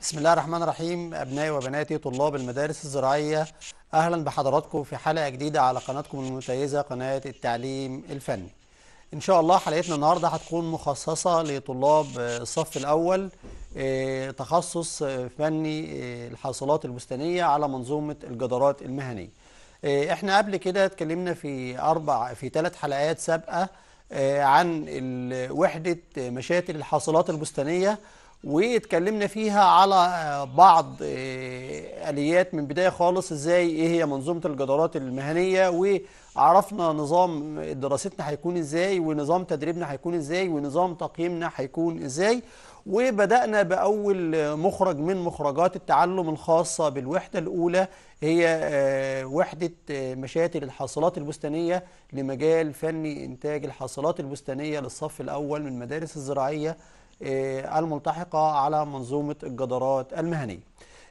بسم الله الرحمن الرحيم أبنائي وبناتي طلاب المدارس الزراعية أهلا بحضراتكم في حلقة جديدة على قناتكم المميزة قناة التعليم الفني إن شاء الله حلقتنا النهاردة هتكون مخصصة لطلاب آه، الصف الأول آه، تخصص آه، فني الحاصلات البستانية على منظومة الجدارات المهنية احنا قبل كده اتكلمنا في أربع في ثلاث حلقات سابقة عن وحدة مشاتل الحاصلات البستانية واتكلمنا فيها على آه، بعض آه، اليات من بدايه خالص ازاي ايه هي منظومه الجدارات المهنيه وعرفنا نظام دراستنا هيكون ازاي ونظام تدريبنا هيكون ازاي ونظام تقييمنا هيكون ازاي وبدانا باول مخرج من مخرجات التعلم الخاصه بالوحده الاولى هي آه، وحده مشاتل الحاصلات البستانيه لمجال فني انتاج الحاصلات البستانيه للصف الاول من المدارس الزراعيه آه، الملتحقة على منظومة الجدارات المهنية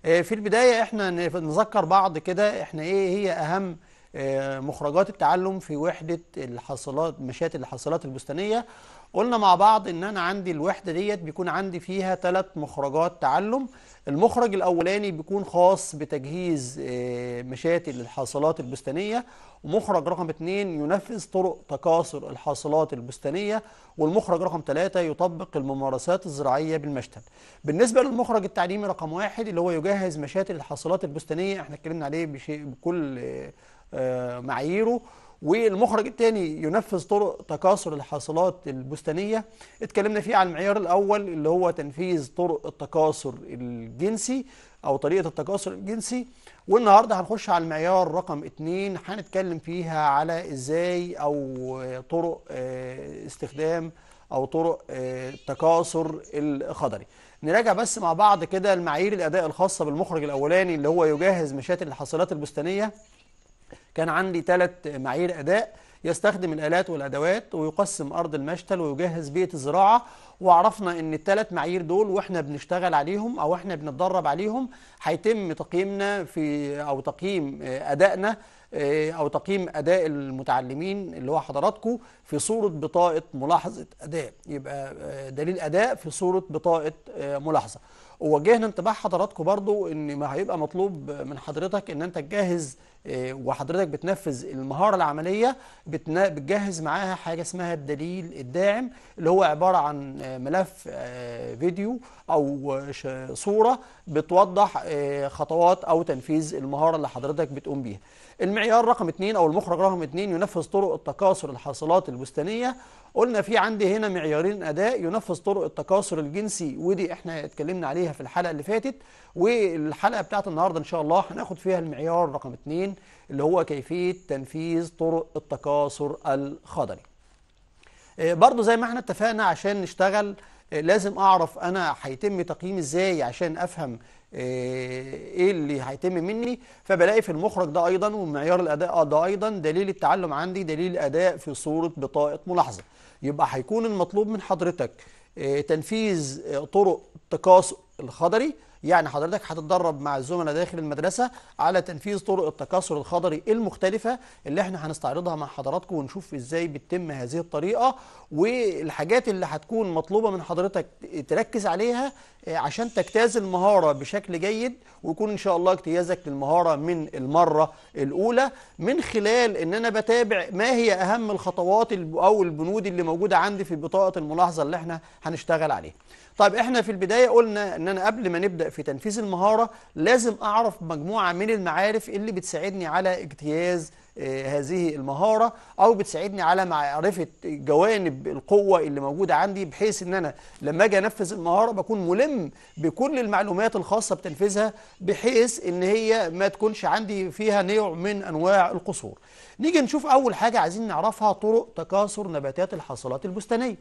آه، في البداية احنا نذكر بعض كده احنا ايه هي اهم آه، مخرجات التعلم في وحدة الحصلات مشاة الحاصلات البستانية قلنا مع بعض ان انا عندي الوحدة ديت بيكون عندي فيها ثلاث مخرجات تعلم المخرج الأولاني بيكون خاص بتجهيز آه، مشاتل للحاصلات البستانية ومخرج رقم اثنين ينفذ طرق تكاثر الحاصلات البستانية والمخرج رقم ثلاثة يطبق الممارسات الزراعية بالمشتل بالنسبة للمخرج التعليمي رقم واحد اللي هو يجهز مشاتل الحاصلات البستانية احنا اتكلمنا عليه بشيء بكل آه، آه، معاييره والمخرج الثاني ينفذ طرق تكاثر الحاصلات البستانية اتكلمنا فيه على المعيار الأول اللي هو تنفيذ طرق التكاثر الجنسي أو طريقة التكاثر الجنسي والنهاردة هنخش على المعيار رقم اتنين هنتكلم فيها على ازاي أو طرق آه، استخدام أو طرق التكاثر آه، الخضري نراجع بس مع بعض كده المعايير الأداء الخاصة بالمخرج الأولاني اللي هو يجهز مشاتل الحاصلات البستانية كان عندي ثلاث معايير أداء يستخدم الآلات والأدوات ويقسم أرض المشتل ويجهز بيئة الزراعة وعرفنا ان الثلاث معايير دول واحنا بنشتغل عليهم او احنا بنتدرب عليهم هيتم تقييمنا في او تقييم ادائنا آه، او تقييم اداء المتعلمين اللي هو حضراتكم في صوره بطاقه ملاحظه اداء يبقى آه، دليل اداء في صوره بطاقه آه، ملاحظه ووجهنا انتباه حضراتكم برضو ان ما هيبقى مطلوب من حضرتك ان انت تجهز آه، وحضرتك بتنفذ المهارة العملية بتجهز معاها حاجة اسمها الدليل الداعم اللي هو عبارة عن آه، ملف آه، فيديو أو صورة بتوضح خطوات أو تنفيذ المهارة اللي حضرتك بتقوم بيها المعيار رقم 2 أو المخرج رقم 2 ينفذ طرق التكاثر الحاصلات البستانية قلنا في عندي هنا معيارين أداء ينفذ طرق التكاثر الجنسي ودي احنا اتكلمنا عليها في الحلقة اللي فاتت والحلقة بتاعت النهاردة إن شاء الله هناخد فيها المعيار رقم 2 اللي هو كيفية تنفيذ طرق التكاثر الخضري آه، برضو زي ما احنا اتفقنا عشان نشتغل آه، لازم اعرف انا هيتم تقييم ازاي عشان افهم آه، ايه اللي هيتم مني فبلاقي في المخرج ده ايضا ومعيار الاداء ده ايضا دليل التعلم عندي دليل اداء في صورة بطاقة ملاحظة يبقى هيكون المطلوب من حضرتك تنفيذ طرق التكاثر الخضري يعني حضرتك هتتدرب مع الزملاء داخل المدرسة على تنفيذ طرق التكاثر الخضري المختلفة اللي احنا هنستعرضها مع حضراتكم ونشوف ازاي بتتم هذه الطريقة والحاجات اللي هتكون مطلوبة من حضرتك تركز عليها اه، عشان تجتاز المهارة بشكل جيد ويكون ان شاء الله اجتيازك للمهارة من المرة الاولى من خلال ان انا بتابع ما هي اهم الخطوات او البنود اللي موجودة عندي في بطاقة الملاحظة اللي احنا هنشتغل عليها طيب احنا في البداية قلنا ان انا قبل ما نبدأ في تنفيذ المهارة لازم اعرف مجموعة من المعارف اللي بتساعدني على اجتياز آه، هذه المهارة أو بتساعدني على معرفة جوانب القوة اللي موجودة عندي بحيث إن أنا لما أجي أنفذ المهارة بكون ملم بكل المعلومات الخاصة بتنفيذها بحيث إن هي ما تكونش عندي فيها نوع من أنواع القصور نيجي نشوف أول حاجة عايزين نعرفها طرق تكاثر نباتات الحاصلات البستانية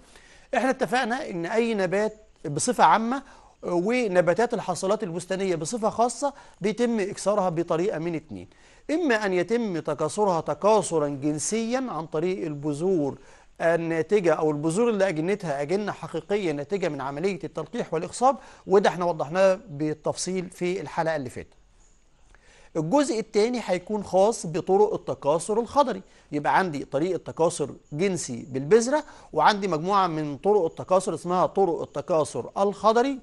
احنا اتفقنا ان اي نبات بصفة عامة ونباتات الحصلات البستانية بصفة خاصة بيتم إكسارها بطريقة من اتنين إما أن يتم تكاثرها تكاثرا جنسيا عن طريق البذور الناتجة أو البذور اللي أجنتها أجنة حقيقية ناتجة من عملية التلقيح والإخصاب وده احنا وضحناه بالتفصيل في الحلقة اللي فاتت الجزء الثاني هيكون خاص بطرق التكاثر الخضري يبقى عندي طريقه تكاثر جنسي بالبذره وعندي مجموعه من طرق التكاثر اسمها طرق التكاثر الخضري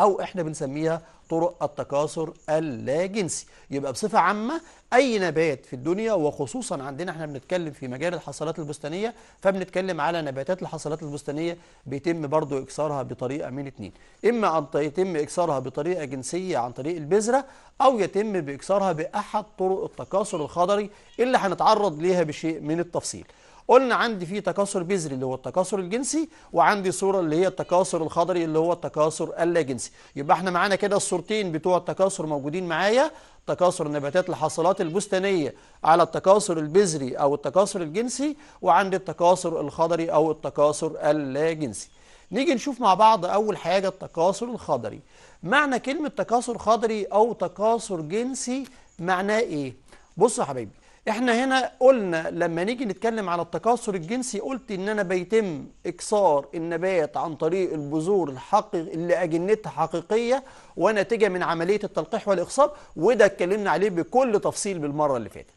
او احنا بنسميها طرق التكاثر اللاجنسي يبقى بصفة عامة أي نبات في الدنيا وخصوصا عندنا احنا بنتكلم في مجال الحصلات البستانية فبنتكلم على نباتات الحصلات البستانية بيتم برضو إكسارها بطريقة من اتنين إما أن يتم إكسارها بطريقة جنسية عن طريق البذرة أو يتم بإكسارها بأحد طرق التكاثر الخضري اللي هنتعرض ليها بشيء من التفصيل قلنا عندي في تكاثر بذري اللي هو التكاثر الجنسي وعندي صورة اللي هي التكاثر الخضري اللي هو التكاثر اللاجنسي يبقى احنا معانا كده الصورتين بتوع التكاثر موجودين معايا تكاثر النباتات الحاصلات البستانية على التكاثر البذري أو التكاثر الجنسي وعندي التكاثر الخضري أو التكاثر اللاجنسي نيجي نشوف مع بعض أول حاجة التكاثر الخضري معنى كلمة تكاثر خضري أو تكاثر جنسي معناه إيه؟ بصوا يا حبايبي احنا هنا قلنا لما نيجي نتكلم على التكاثر الجنسي قلت ان انا بيتم اكسار النبات عن طريق البذور الحقيق اللي اجنتها حقيقيه ونتيجه من عمليه التلقيح والاخصاب وده اتكلمنا عليه بكل تفصيل بالمره اللي فاتت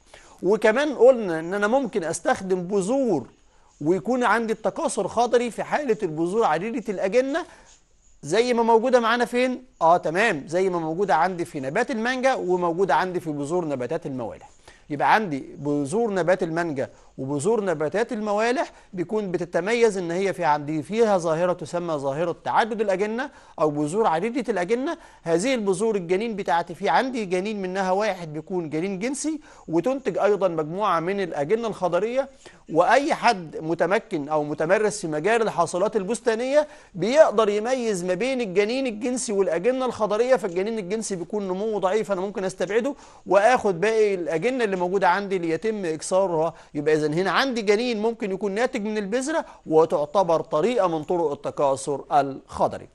وكمان قلنا ان انا ممكن استخدم بذور ويكون عندي التكاثر خضري في حاله البذور عريضه الاجنه زي ما موجودة معانا فين؟ اه تمام زي ما موجودة عندي في نبات المانجا وموجودة عندي في بذور نباتات الموالح يبقى عندي بذور نبات المانجا وبذور نباتات الموالح بيكون بتتميز ان هي في عندي فيها ظاهره تسمى ظاهره تعدد الاجنه او بذور عديده الاجنه هذه البذور الجنين بتاعتي في عندي جنين منها واحد بيكون جنين جنسي وتنتج ايضا مجموعه من الاجنه الخضريه واي حد متمكن او متمرس في مجال الحاصلات البستانيه بيقدر يميز ما بين الجنين الجنسي والاجنه الخضريه فالجنين الجنسي بيكون نموه ضعيف انا ممكن استبعده واخد باقي الاجنه اللي موجوده عندي ليتم اكسارها يبقى اذا هنا عندي جنين ممكن يكون ناتج من البذرة وتعتبر طريقة من طرق التكاثر الخضري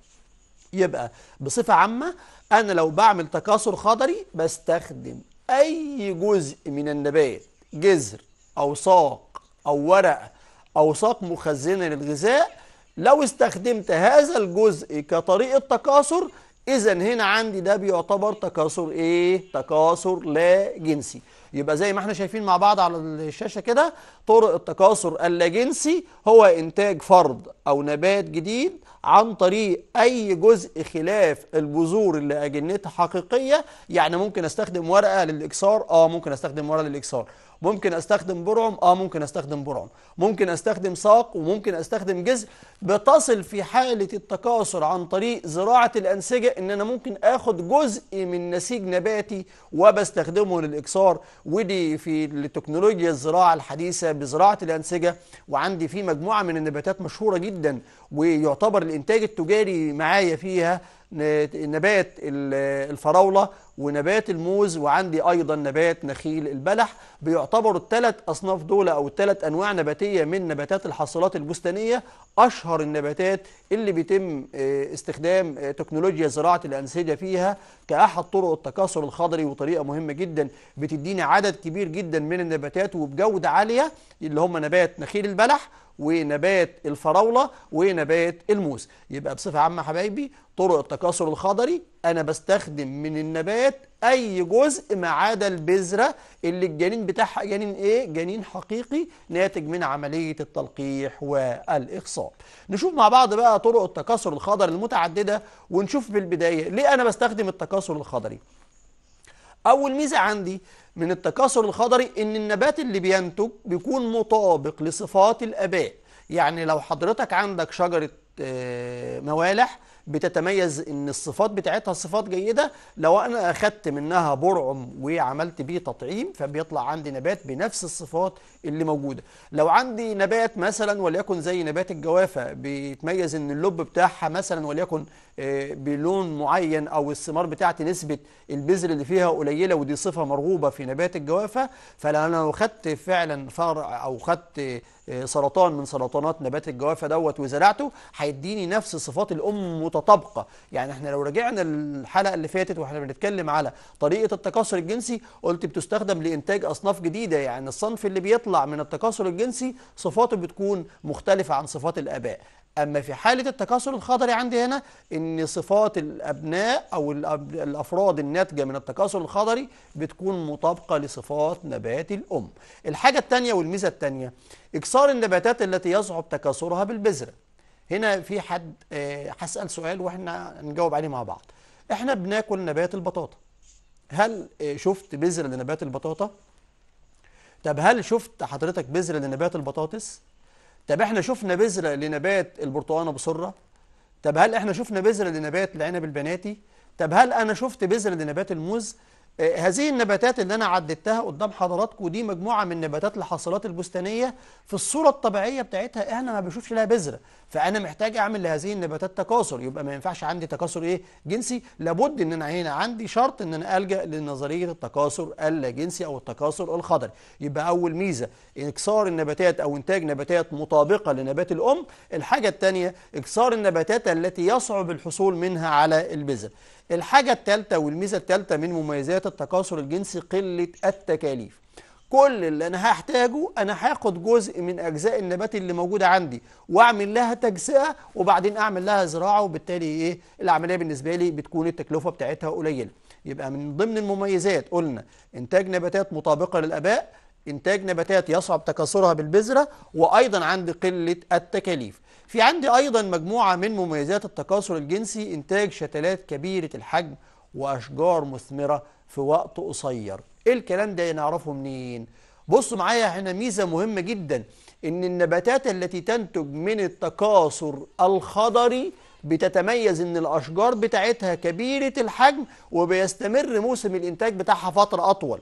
يبقى بصفة عامة أنا لو بعمل تكاثر خضري بستخدم أي جزء من النبات جذر أو ساق أو ورقة أو ساق مخزنة للغذاء لو استخدمت هذا الجزء كطريقة تكاثر إذا هنا عندي ده بيعتبر تكاثر إيه؟ تكاثر لا جنسي يبقى زي ما احنا شايفين مع بعض على الشاشة كده طرق التكاثر اللاجنسي هو إنتاج فرد أو نبات جديد عن طريق أي جزء خلاف البذور اللي أجنتها حقيقية يعني ممكن أستخدم ورقة للإكسار آه ممكن أستخدم ورقة للإكسار ممكن استخدم برعم اه ممكن استخدم برعم ممكن استخدم ساق وممكن استخدم جزء بتصل في حالة التكاثر عن طريق زراعة الانسجة ان انا ممكن اخد جزء من نسيج نباتي وبستخدمه للاكسار ودي في التكنولوجيا الزراعة الحديثة بزراعة الانسجة وعندي في مجموعة من النباتات مشهورة جدا ويعتبر الانتاج التجاري معايا فيها نبات الفراولة ونبات الموز وعندي أيضا نبات نخيل البلح بيعتبروا الثلاث أصناف دول أو الثلاث أنواع نباتية من نباتات الحاصلات البستانية أشهر النباتات اللي بيتم آه، استخدام آه، تكنولوجيا زراعة الأنسجة فيها كأحد طرق التكاثر الخضري وطريقة مهمة جدا بتديني عدد كبير جدا من النباتات وبجودة عالية اللي هم نبات نخيل البلح ونبات الفراولة ونبات الموز يبقى بصفة عامة حبايبي طرق التكاثر الخضري أنا بستخدم من النبات أي جزء ما عدا البذرة اللي الجنين بتاعها جنين إيه؟ جنين حقيقي ناتج من عملية التلقيح والإخصاب نشوف مع بعض بقى طرق التكاثر الخضري المتعددة ونشوف في البداية ليه أنا بستخدم التكاثر الخضري أول ميزة عندي من التكاثر الخضري إن النبات اللي بينتج بيكون مطابق لصفات الآباء يعني لو حضرتك عندك شجرة آه، موالح بتتميز ان الصفات بتاعتها صفات جيده لو انا اخدت منها برعم وعملت بيه تطعيم فبيطلع عندي نبات بنفس الصفات اللي موجوده لو عندي نبات مثلا وليكن زي نبات الجوافه بيتميز ان اللب بتاعها مثلا وليكن آه، بلون معين او الثمار بتاعتي نسبه البذر اللي فيها قليله ودي صفه مرغوبه في نبات الجوافه فلو لو خدت فعلا فرع او خدت آه، سرطان من سرطانات نبات الجوافه دوت وزرعته هيديني نفس صفات الام متطابقه يعني احنا لو رجعنا الحلقه اللي فاتت واحنا بنتكلم على طريقه التكاثر الجنسي قلت بتستخدم لانتاج اصناف جديده يعني الصنف اللي بيطلع من التكاثر الجنسي صفاته بتكون مختلفه عن صفات الاباء أما في حالة التكاثر الخضري عندي هنا إن صفات الأبناء أو الأفراد الناتجة من التكاثر الخضري بتكون مطابقة لصفات نبات الأم الحاجة الثانية والميزة الثانية إكسار النباتات التي يصعب تكاثرها بالبذرة هنا في حد آه، هسأل سؤال وإحنا نجاوب عليه مع بعض إحنا بناكل نبات البطاطا هل آه، شفت بذرة لنبات البطاطا؟ طب هل شفت حضرتك بذرة لنبات البطاطس؟ طب احنا شفنا بذره لنبات البرتقانه بسره طب هل احنا شفنا بذره لنبات العنب البناتي طب هل انا شفت بذره لنبات الموز آه، هذه النباتات اللي أنا عددتها قدام حضراتكم دي مجموعة من نباتات الحاصلات البستانية في الصورة الطبيعية بتاعتها أنا ما بشوفش لها بذرة فأنا محتاج أعمل لهذه النباتات تكاثر يبقى ما ينفعش عندي تكاثر إيه جنسي لابد إن أنا هنا عندي شرط إن أنا ألجأ لنظرية التكاثر اللاجنسي أو التكاثر الخضري يبقى أول ميزة إكثار النباتات أو إنتاج نباتات مطابقة لنبات الأم الحاجة الثانية إكثار النباتات التي يصعب الحصول منها على البذر الحاجة التالتة والميزة التالتة من مميزات التكاثر الجنسي قلة التكاليف كل اللي انا هحتاجه انا هاخد جزء من اجزاء النبات اللي موجوده عندي واعمل لها تجزئه وبعدين اعمل لها زراعه وبالتالي ايه العمليه بالنسبه لي بتكون التكلفه بتاعتها قليله يبقى من ضمن المميزات قلنا انتاج نباتات مطابقه للاباء انتاج نباتات يصعب تكاثرها بالبذره وايضا عندي قله التكاليف في عندي أيضا مجموعة من مميزات التكاثر الجنسي إنتاج شتلات كبيرة الحجم وأشجار مثمرة في وقت قصير إيه الكلام ده نعرفه منين؟ بصوا معايا احنا ميزة مهمة جدا إن النباتات التي تنتج من التكاثر الخضري بتتميز إن الأشجار بتاعتها كبيرة الحجم وبيستمر موسم الإنتاج بتاعها فترة أطول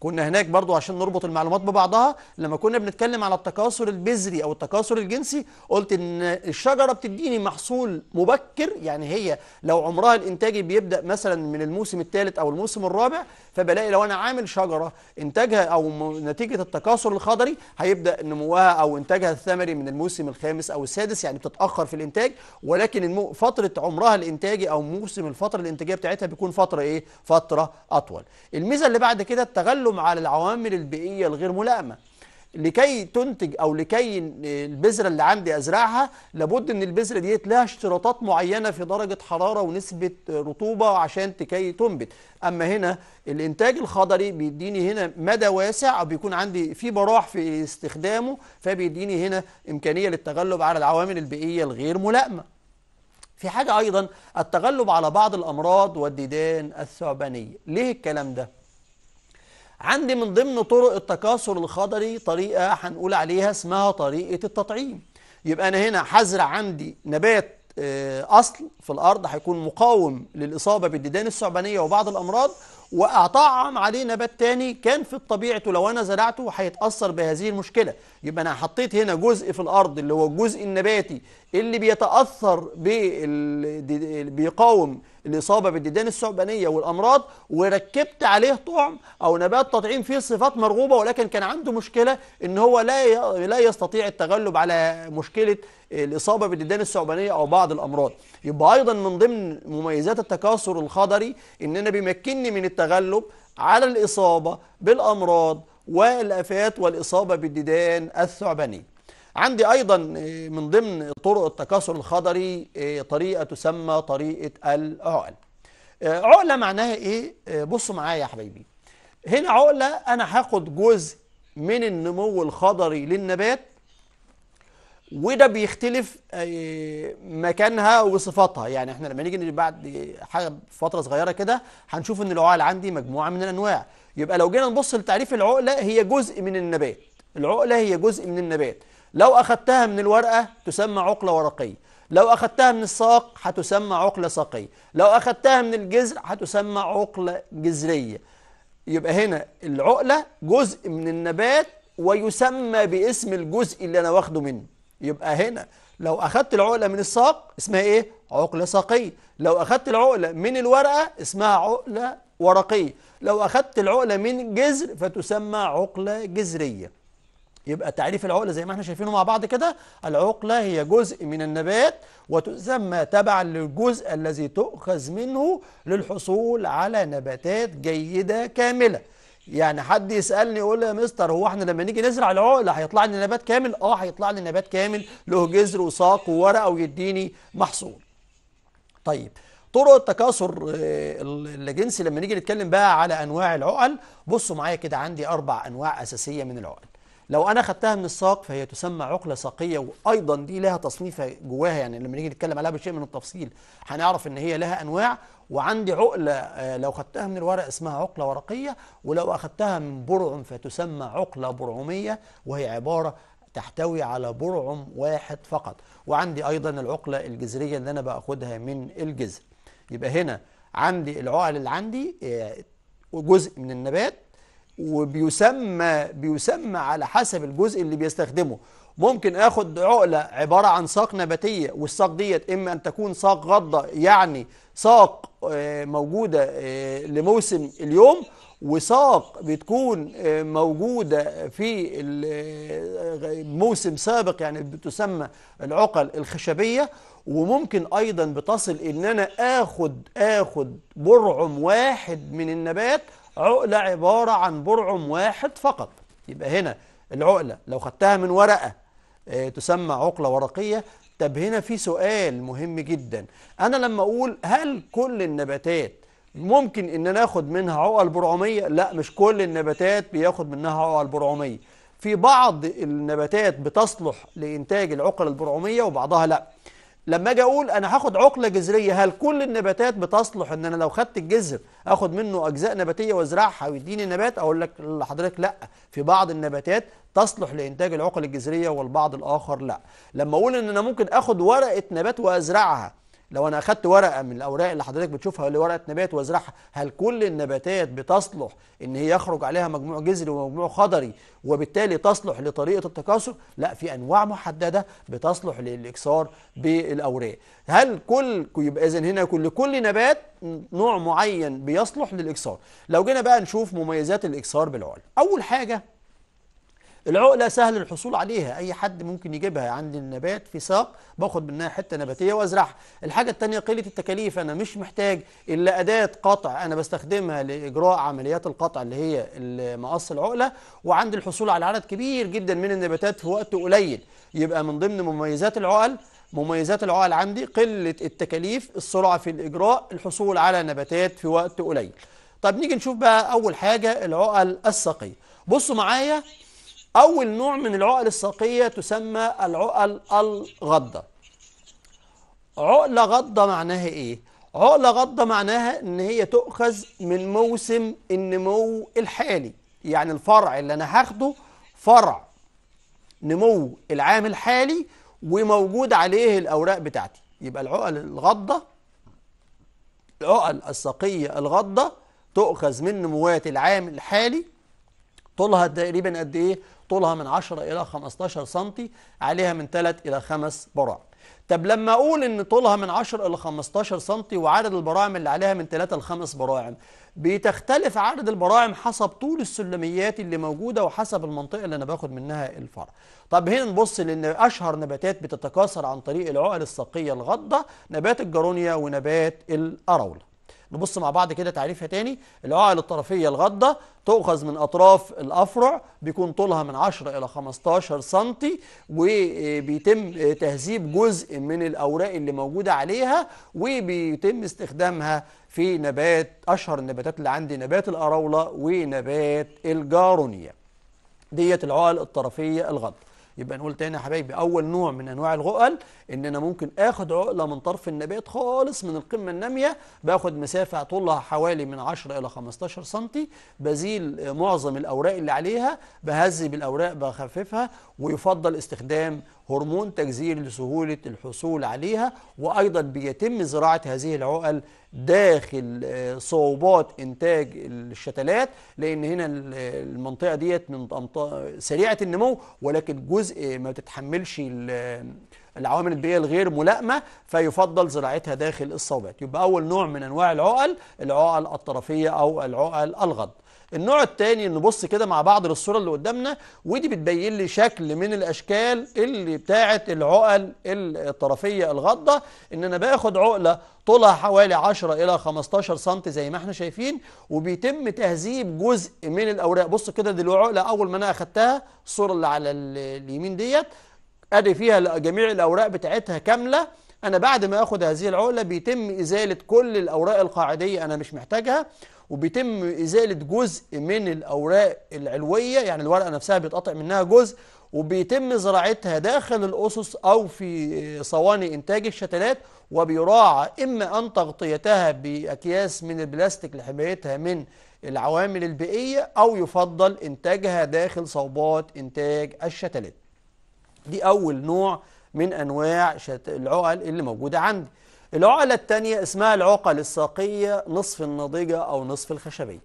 كنا هناك برضو عشان نربط المعلومات ببعضها لما كنا بنتكلم على التكاثر البذري او التكاثر الجنسي قلت ان الشجره بتديني محصول مبكر يعني هي لو عمرها الانتاجي بيبدا مثلا من الموسم الثالث او الموسم الرابع فبلاقي لو انا عامل شجره انتاجها او نتيجه التكاثر الخضري هيبدا نموها او انتاجها الثمري من الموسم الخامس او السادس يعني بتتاخر في الانتاج ولكن فتره عمرها الانتاجي او موسم الفتره الانتاجيه بتاعتها بيكون فتره ايه فتره اطول الميزه اللي بعد كده التغلب التأقلم على العوامل البيئية الغير ملائمة لكي تنتج او لكي البذره اللي عندي ازرعها لابد ان البذره ديت لها اشتراطات معينه في درجه حراره ونسبه رطوبه عشان تكي تنبت اما هنا الانتاج الخضري بيديني هنا مدى واسع او بيكون عندي في براح في استخدامه فبيديني هنا امكانيه للتغلب على العوامل البيئيه الغير ملائمه في حاجة أيضا التغلب على بعض الأمراض والديدان الثعبانية ليه الكلام ده؟ عندي من ضمن طرق التكاثر الخضري طريقة هنقول عليها اسمها طريقة التطعيم يبقى أنا هنا هزرع عندي نبات آه، أصل في الأرض هيكون مقاوم للإصابة بالديدان الثعبانية وبعض الأمراض وأطعم عليه نبات تاني كان في طبيعته لو أنا زرعته هيتأثر بهذه المشكلة يبقى أنا حطيت هنا جزء في الأرض اللي هو الجزء النباتي اللي بيتأثر بيقاوم الإصابة بالديدان الثعبانية والأمراض وركبت عليه طعم أو نبات تطعيم فيه صفات مرغوبة ولكن كان عنده مشكلة إن هو لا لا يستطيع التغلب على مشكلة الإصابة بالديدان الثعبانية أو بعض الأمراض يبقى أيضا من ضمن مميزات التكاثر الخضري إن أنا بيمكنني من التغلب على الإصابة بالأمراض والآفات والإصابة بالديدان الثعبانية عندي أيضا آه، من ضمن طرق التكاثر الخضري آه، طريقة تسمى طريقة العقل آه، عقلة معناها إيه؟ بصوا معايا يا حبايبي هنا عقلة أنا هاخد جزء من النمو الخضري للنبات وده بيختلف مكانها وصفاتها يعني احنا لما نيجي بعد حاجه فتره صغيره كده هنشوف ان العقل عندي مجموعه من الانواع يبقى لو جينا نبص لتعريف العقله هي جزء من النبات العقله هي جزء من النبات لو أخذتها من الورقة تسمى عقلة ورقية لو أخذتها من الساق هتسمى عقلة ساقية لو أخذتها من الجذر هتسمى عقلة جذرية يبقى هنا العقلة جزء من النبات ويسمى باسم الجزء اللي أنا واخده منه يبقى هنا لو أخذت العقلة من الساق اسمها إيه؟ عقلة ساقية لو أخذت العقلة من الورقة اسمها عقلة ورقية لو أخذت العقلة من الجذر فتسمى عقلة جذرية يبقى تعريف العقلة زي ما احنا شايفينه مع بعض كده العقلة هي جزء من النبات وتسمى تبعا للجزء الذي تؤخذ منه للحصول على نباتات جيدة كاملة يعني حد يسالني يقول يا مستر هو احنا لما نيجي نزرع العقله هيطلع لنا نبات كامل اه هيطلع لي نبات كامل له جذر وساق وورقه ويديني محصول طيب طرق التكاثر آه، الجنسي لما نيجي نتكلم بقى على انواع العقل بصوا معايا كده عندي اربع انواع اساسيه من العقل لو انا خدتها من الساق فهي تسمى عقله ساقيه وايضا دي لها تصنيف جواها يعني لما نيجي نتكلم عليها بشيء من التفصيل هنعرف ان هي لها انواع وعندي عقله آه، لو خدتها من الورق اسمها عقله ورقيه ولو اخدتها من برعم فتسمى عقله برعميه وهي عباره تحتوي على برعم واحد فقط وعندي ايضا العقله الجذريه اللي انا باخدها من الجذر يبقى هنا عندي العقل اللي عندي آه، جزء من النبات وبيسمى بيسمى على حسب الجزء اللي بيستخدمه ممكن اخد عقلة عبارة عن ساق نباتية والساق ديت اما ان تكون ساق غضة يعني ساق آه، موجودة آه، لموسم اليوم وساق بتكون آه، موجودة في موسم سابق يعني بتسمى العقل الخشبية وممكن ايضا بتصل ان انا اخد اخد برعم واحد من النبات عقلة عبارة عن برعم واحد فقط يبقى هنا العقلة لو خدتها من ورقة آه، تسمى عقلة ورقية طب هنا في سؤال مهم جدا أنا لما أقول هل كل النباتات ممكن إن أنا آخد منها عقل برعمية؟ لا مش كل النباتات بياخد منها عقل برعمية في بعض النباتات بتصلح لإنتاج العقل البرعمية وبعضها لا لما اجي اقول انا هاخد عقله جذريه هل كل النباتات بتصلح ان انا لو خدت الجذر اخد منه اجزاء نباتيه وازرعها ويديني نبات اقول لك لحضرتك لا في بعض النباتات تصلح لانتاج العقل الجذريه والبعض الاخر لا لما اقول ان انا ممكن اخد ورقه نبات وازرعها لو انا اخدت ورقه من الاوراق اللي حضرتك بتشوفها اللي ورقه نبات وازرعها هل كل النباتات بتصلح ان هي يخرج عليها مجموع جذري ومجموع خضري وبالتالي تصلح لطريقه التكاثر لا في انواع محدده بتصلح للاكثار بالاوراق هل كل يبقى اذا هنا كل كل نبات نوع معين بيصلح للاكثار لو جينا بقى نشوف مميزات الاكثار بالعلم اول حاجه العقله سهل الحصول عليها اي حد ممكن يجيبها عند النبات في ساق باخد منها حته نباتيه وازرعها الحاجه الثانيه قله التكاليف انا مش محتاج الا اداه قطع انا بستخدمها لاجراء عمليات القطع اللي هي مقص العقله وعند الحصول على عدد كبير جدا من النباتات في وقت قليل يبقى من ضمن مميزات العقل مميزات العقل عندي قله التكاليف السرعه في الاجراء الحصول على نباتات في وقت قليل طب نيجي نشوف بقى اول حاجه العقل الساقيه بصوا معايا أول نوع من العقل الساقية تسمى العقل الغضة عقلة غضة معناها إيه؟ عقلة غضة معناها إن هي تؤخذ من موسم النمو الحالي يعني الفرع اللي أنا هاخده فرع نمو العام الحالي وموجود عليه الأوراق بتاعتي يبقى العقل الغضة العقل الساقية الغضة تؤخذ من نموات العام الحالي طولها تقريبا قد إيه؟ طولها من 10 إلى 15 سنتي عليها من 3 إلى 5 براعم طب لما أقول إن طولها من 10 إلى 15 سنتي وعدد البراعم اللي عليها من 3 إلى 5 براعم بتختلف عدد البراعم حسب طول السلميات اللي موجودة وحسب المنطقة اللي أنا باخد منها الفرع طب هنا نبص لأن أشهر نباتات بتتكاثر عن طريق العقل الساقية الغضة نبات الجارونيا ونبات الأراولة نبص مع بعض كده تعريفها تاني العقل الطرفية الغضة تؤخذ من أطراف الأفرع بيكون طولها من 10 إلى 15 سنتي وبيتم تهذيب جزء من الأوراق اللي موجودة عليها وبيتم استخدامها في نبات أشهر النباتات اللي عندي نبات الأراولة ونبات الجارونية ديت العقل الطرفية الغضة يبقى نقول تاني يا حبايبي اول نوع من انواع الغقل ان انا ممكن اخد عقله من طرف النبات خالص من القمه الناميه باخد مسافه طولها حوالي من 10 الى 15 سم بزيل معظم الاوراق اللي عليها بهذب الاوراق بخففها ويفضل استخدام هرمون تجذير لسهوله الحصول عليها وايضا بيتم زراعه هذه العقل داخل آه، صعوبات انتاج الشتلات لان هنا المنطقه ديت من سريعه النمو ولكن جزء ما بتتحملش العوامل البيئيه الغير ملائمه فيفضل زراعتها داخل الصوبات يبقى اول نوع من انواع العقل العقل الطرفيه او العقل الغض النوع الثاني نبص كده مع بعض للصوره اللي قدامنا ودي بتبين لي شكل من الاشكال اللي بتاعه العقل الطرفيه الغضه ان انا باخد عقله طولها حوالي 10 الى 15 سم زي ما احنا شايفين وبيتم تهذيب جزء من الاوراق بص كده دي العقله اول ما انا اخدتها الصوره اللي على اليمين ديت ادي فيها جميع الاوراق بتاعتها كامله انا بعد ما اخد هذه العقله بيتم ازاله كل الاوراق القاعديه انا مش محتاجها وبيتم إزالة جزء من الأوراق العلوية يعني الورقة نفسها بيتقطع منها جزء وبيتم زراعتها داخل الأسس أو في صواني إنتاج الشتلات وبيراعى إما أن تغطيتها بأكياس من البلاستيك لحمايتها من العوامل البيئية أو يفضل إنتاجها داخل صوبات إنتاج الشتلات دي أول نوع من أنواع العقل اللي موجودة عندي العقلة الثانية اسمها العقل الساقية نصف الناضجة أو نصف الخشبية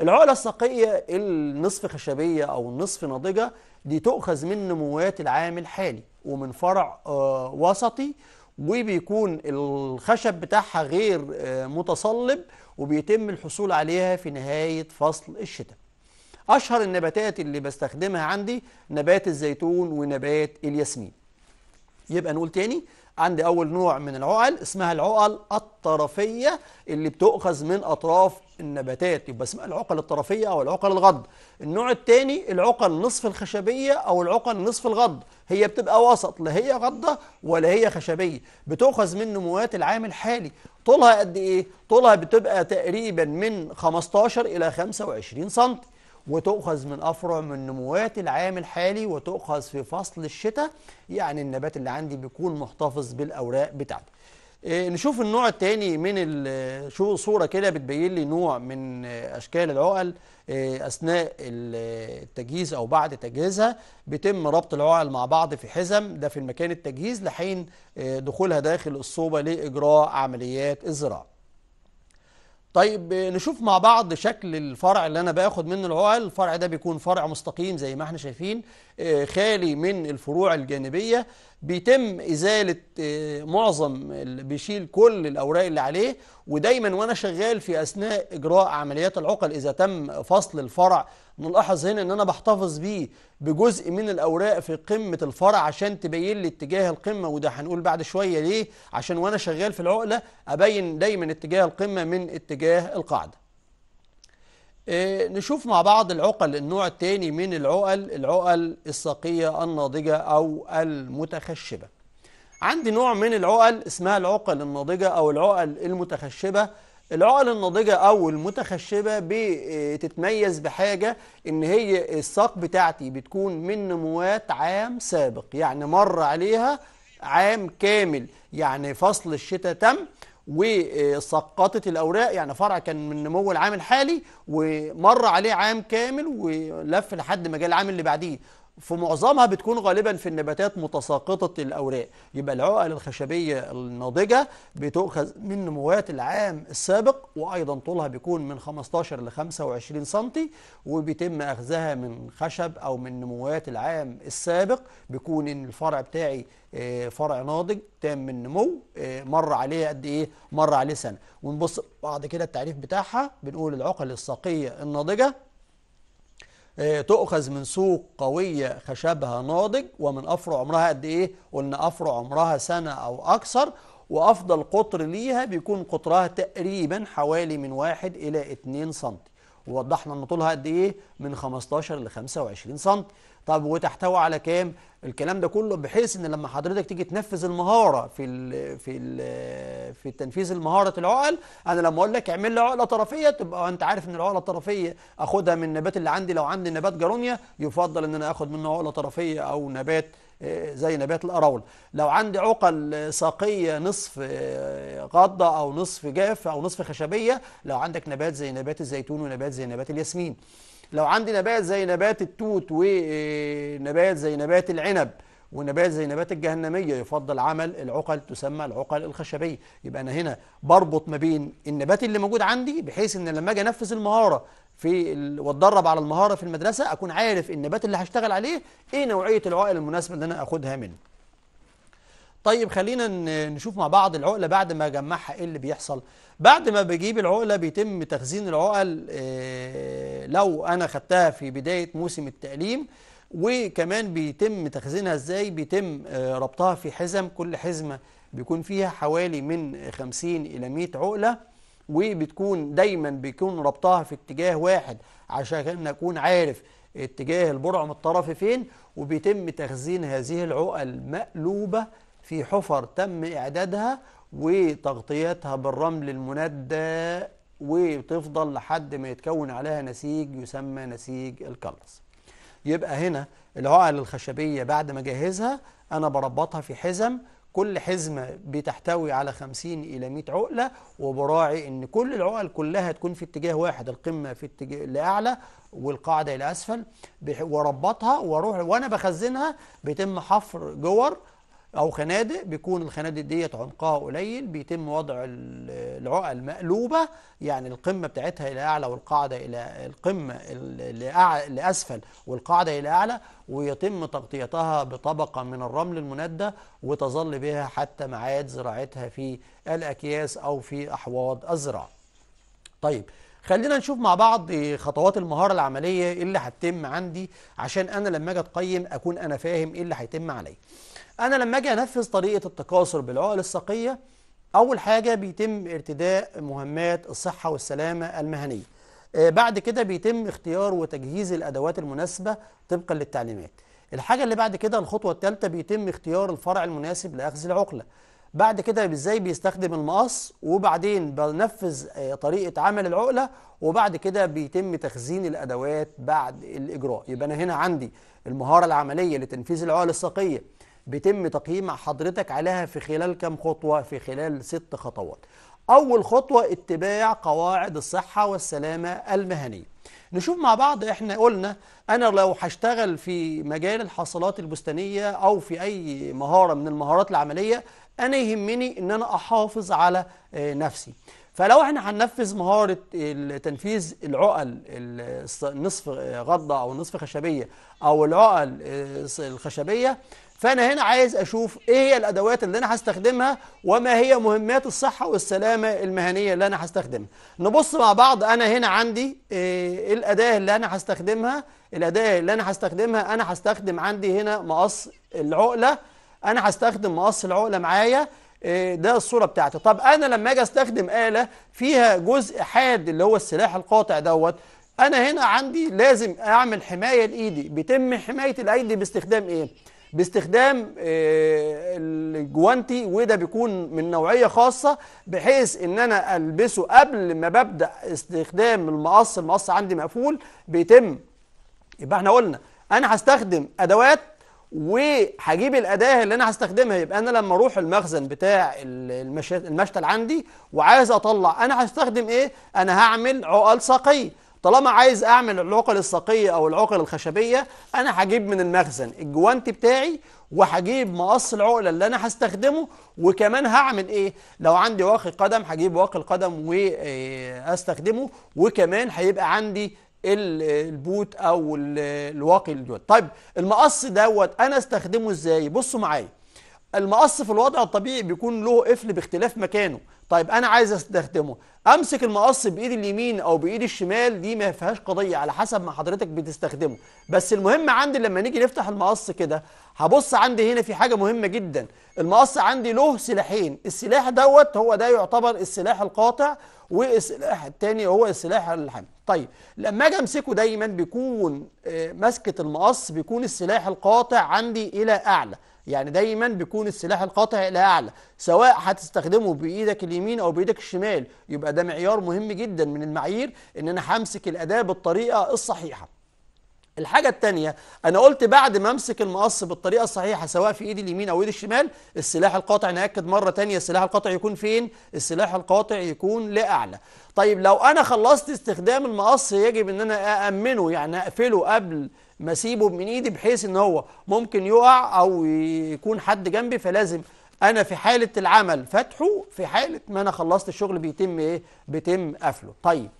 العقلة الساقية النصف خشبية أو نصف ناضجة دي تؤخذ من نموات العام الحالي ومن فرع آه، وسطي وبيكون الخشب بتاعها غير آه، متصلب وبيتم الحصول عليها في نهاية فصل الشتاء أشهر النباتات اللي بستخدمها عندي نبات الزيتون ونبات الياسمين يبقى نقول تاني عندي أول نوع من العقل اسمها العقل الطرفية اللي بتؤخذ من أطراف النباتات يبقى اسمها العقل الطرفية أو العقل الغض النوع الثاني العقل نصف الخشبية أو العقل نصف الغض هي بتبقى وسط لا هي غضة ولا هي خشبية بتؤخذ من نموات العام الحالي طولها قد إيه؟ طولها بتبقى تقريبا من 15 إلى 25 سنتي وتؤخذ من أفرع من نموات العام الحالي وتؤخذ في فصل الشتاء يعني النبات اللي عندي بيكون محتفظ بالأوراق بتاعته إيه نشوف النوع الثاني من شو صورة كده بتبين لي نوع من أشكال العقل إيه أثناء التجهيز أو بعد تجهيزها بيتم ربط العقل مع بعض في حزم ده في المكان التجهيز لحين آه، دخولها داخل الصوبة لإجراء عمليات الزراعة طيب نشوف مع بعض شكل الفرع اللي انا باخد منه العقل الفرع ده بيكون فرع مستقيم زي ما احنا شايفين خالي من الفروع الجانبية بيتم إزالة آه، معظم بيشيل كل الأوراق اللي عليه ودايما وأنا شغال في أثناء إجراء عمليات العقل إذا تم فصل الفرع نلاحظ هنا ان انا بحتفظ بيه بجزء من الاوراق في قمه الفرع عشان تبين لي اتجاه القمه وده هنقول بعد شويه ليه عشان وانا شغال في العقله ابين دايما اتجاه القمه من اتجاه القاعده آه، نشوف مع بعض العقل النوع الثاني من العقل العقل الساقية الناضجة أو المتخشبة عندي نوع من العقل اسمها العقل الناضجة أو العقل المتخشبة العقل الناضجة أو المتخشبة بتتميز آه، بحاجة إن هي الساق بتاعتي بتكون من نموات عام سابق يعني مر عليها عام كامل يعني فصل الشتاء تم وسقطت الأوراق يعني فرع كان من نمو العام الحالي ومر عليه عام كامل ولف لحد ما جه العام اللي بعديه في معظمها بتكون غالبا في النباتات متساقطة الأوراق يبقى العقل الخشبية الناضجة بتؤخذ من نموات العام السابق وأيضا طولها بيكون من 15 ل 25 سم وبيتم أخذها من خشب أو من نموات العام السابق بيكون إن الفرع بتاعي آه، فرع ناضج تام النمو آه، مر عليه قد ايه مر عليه سنه ونبص بعد كده التعريف بتاعها بنقول العقل الساقيه الناضجه آه، تؤخذ من سوق قوية خشبها ناضج ومن أفرع عمرها قد إيه؟ قلنا أفرع عمرها سنة أو أكثر وأفضل قطر ليها بيكون قطرها تقريبا حوالي من 1 إلى 2 سم ووضحنا أن طولها قد إيه؟ من 15 ل 25 سم طب وتحتوي على كام الكلام ده كله بحيث ان لما حضرتك تيجي تنفذ المهاره في الـ في الـ في تنفيذ المهاره العقل انا لما اقول لك اعمل لي عقله طرفيه تبقى انت عارف ان العقله الطرفيه اخدها من النبات اللي عندي لو عندي نبات جارونيا يفضل ان انا اخد منه عقله طرفيه او نبات آه، زي نبات القراول لو عندي عقل ساقية نصف آه، غضة أو نصف جاف أو نصف خشبية لو عندك نبات زي نبات الزيتون ونبات زي نبات الياسمين لو عندي نبات زي نبات التوت ونبات آه، زي نبات العنب ونبات زي نبات الجهنمية يفضل عمل العقل تسمى العقل الخشبية يبقى أنا هنا بربط ما بين النبات اللي موجود عندي بحيث إن لما أجي أنفذ المهارة في ال... واتدرب على المهارة في المدرسة أكون عارف النبات اللي هشتغل عليه إيه نوعية العقل المناسبة اللي أنا أخدها منه طيب خلينا نشوف مع بعض العقلة بعد ما جمعها ايه اللي بيحصل بعد ما بجيب العقلة بيتم تخزين العقل آه، لو انا خدتها في بداية موسم التأليم وكمان بيتم تخزينها ازاي بيتم آه، ربطها في حزم كل حزمة بيكون فيها حوالي من 50 إلى 100 عقلة وبتكون دايما بيكون ربطها في اتجاه واحد عشان أكون عارف اتجاه البرعم الطرفي فين وبيتم تخزين هذه العقل مقلوبة في حفر تم إعدادها وتغطيتها بالرمل المندى وتفضل لحد ما يتكون عليها نسيج يسمى نسيج الكلرز يبقى هنا العقل الخشبية بعد ما جهزها أنا بربطها في حزم كل حزمة بتحتوي على 50 إلى 100 عقلة وبراعي إن كل العقل كلها تكون في اتجاه واحد القمة في اتجاه لأعلى والقاعدة إلى أسفل وربطها وأروح وأنا بخزنها بيتم حفر جور او خنادق بيكون الخنادق ديت عمقها قليل بيتم وضع العقل مقلوبه يعني القمه بتاعتها الى اعلى والقاعده الى القمه لاسفل والقاعده الى اعلى ويتم تغطيتها بطبقه من الرمل المندى وتظل بها حتى معاد زراعتها في الاكياس او في احواض الزراعه. طيب خلينا نشوف مع بعض خطوات المهاره العمليه اللي هتتم عندي عشان انا لما اجي اتقيم اكون انا فاهم ايه اللي هيتم عليا. انا لما اجي انفذ طريقه التكاثر بالعقل الساقيه اول حاجه بيتم ارتداء مهمات الصحه والسلامه المهنيه آه، بعد كده بيتم اختيار وتجهيز الادوات المناسبه طبقا للتعليمات الحاجه اللي بعد كده الخطوه الثالثه بيتم اختيار الفرع المناسب لاخذ العقله بعد كده ازاي بيستخدم المقص وبعدين بنفذ آه، طريقه عمل العقله وبعد كده بيتم تخزين الادوات بعد الاجراء يبقى انا هنا عندي المهاره العمليه لتنفيذ العقل الساقيه بيتم تقييم حضرتك عليها في خلال كم خطوة في خلال ست خطوات أول خطوة اتباع قواعد الصحة والسلامة المهنية نشوف مع بعض احنا قلنا أنا لو هشتغل في مجال الحاصلات البستانية أو في أي مهارة من المهارات العملية أنا يهمني أن أنا أحافظ على آه، نفسي فلو احنا هننفذ مهارة تنفيذ العقل نصف غضة أو نصف خشبية أو العقل آه، الخشبية فأنا هنا عايز أشوف إيه هي الأدوات اللي أنا هستخدمها وما هي مهمات الصحة والسلامة المهنية اللي أنا هستخدمها نبص مع بعض أنا هنا عندي إيه الأداة اللي أنا هستخدمها الأداة اللي أنا هستخدمها أنا هستخدم عندي هنا مقص العقلة أنا هستخدم مقص العقلة معايا آه، ده الصورة بتاعته طب أنا لما أجي أستخدم آلة فيها جزء حاد اللي هو السلاح القاطع دوت أنا هنا عندي لازم أعمل حماية لإيدي بيتم حماية الأيدي باستخدام إيه؟ باستخدام آه، الجوانتي وده بيكون من نوعية خاصة بحيث ان انا البسه قبل ما ببدأ استخدام المقص المقص عندي مقفول بيتم يبقى احنا قلنا انا هستخدم ادوات وهجيب الاداه اللي انا هستخدمها يبقى انا لما اروح المخزن بتاع المشتل عندي وعايز اطلع انا هستخدم ايه انا هعمل عقل ساقيه طالما عايز اعمل العقل الساقيه او العقل الخشبيه انا هجيب من المخزن الجوانتي بتاعي وهجيب مقص العقله اللي انا هستخدمه وكمان هعمل ايه لو عندي واقي قدم هجيب واقي القدم واستخدمه آه، وكمان هيبقى عندي البوت او الواقي الجوانتي طيب المقص دوت انا استخدمه ازاي بصوا معايا المقص في الوضع الطبيعي بيكون له قفل باختلاف مكانه طيب انا عايز استخدمه امسك المقص بايدي اليمين او بايدي الشمال دي ما فيهاش قضيه على حسب ما حضرتك بتستخدمه بس المهم عندي لما نيجي نفتح المقص كده هبص عندي هنا في حاجه مهمه جدا المقص عندي له سلاحين السلاح دوت هو ده يعتبر السلاح القاطع والسلاح الثاني هو السلاح الحامي طيب لما اجي امسكه دايما بيكون آه، مسكه المقص بيكون السلاح القاطع عندي الى اعلى يعني دايما بيكون السلاح القاطع الى اعلى سواء هتستخدمه بايدك اليمين او بايدك الشمال يبقى ده معيار مهم جدا من المعايير ان انا همسك الاداه بالطريقه الصحيحه الحاجة التانية أنا قلت بعد ما أمسك المقص بالطريقة الصحيحة سواء في إيدي اليمين أو إيدي الشمال السلاح القاطع نأكد مرة تانية السلاح القاطع يكون فين؟ السلاح القاطع يكون لأعلى طيب لو أنا خلصت استخدام المقص يجب أن أنا أأمنه يعني أقفله قبل ما من ايدي بحيث ان هو ممكن يقع او يكون حد جنبي فلازم انا في حاله العمل فتحه في حاله ما انا خلصت الشغل بيتم ايه بيتم قفله طيب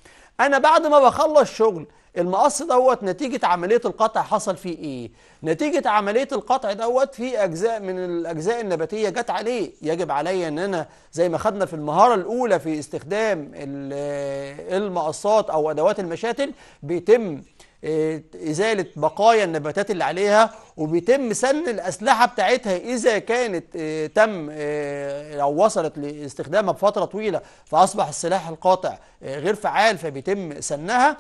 انا بعد ما بخلص شغل المقص دوت نتيجة عملية القطع حصل فيه ايه؟ نتيجة عملية القطع دوت في اجزاء من الاجزاء النباتية جت عليه، يجب عليا ان انا زي ما خدنا في المهارة الاولى في استخدام المقصات او ادوات المشاتل بيتم إيه، ازاله بقايا النباتات اللي عليها وبيتم سن الاسلحه بتاعتها اذا كانت إيه، تم إيه، او وصلت لاستخدامها بفتره طويله فاصبح السلاح القاطع غير فعال فبيتم سنها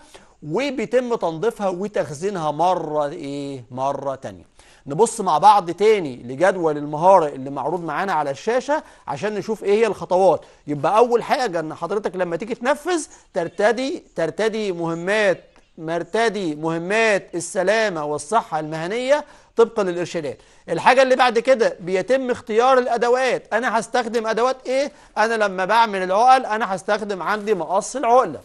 وبيتم تنظيفها وتخزينها مره ايه مره تانية نبص مع بعض تاني لجدول المهاره اللي معروض معانا على الشاشه عشان نشوف ايه هي الخطوات يبقى اول حاجه ان حضرتك لما تيجي تنفذ ترتدي ترتدي مهمات مرتدي مهمات السلامة والصحة المهنية طبقا للإرشادات الحاجة اللي بعد كده بيتم اختيار الأدوات أنا هستخدم أدوات إيه أنا لما بعمل العقل أنا هستخدم عندي مقص العقلة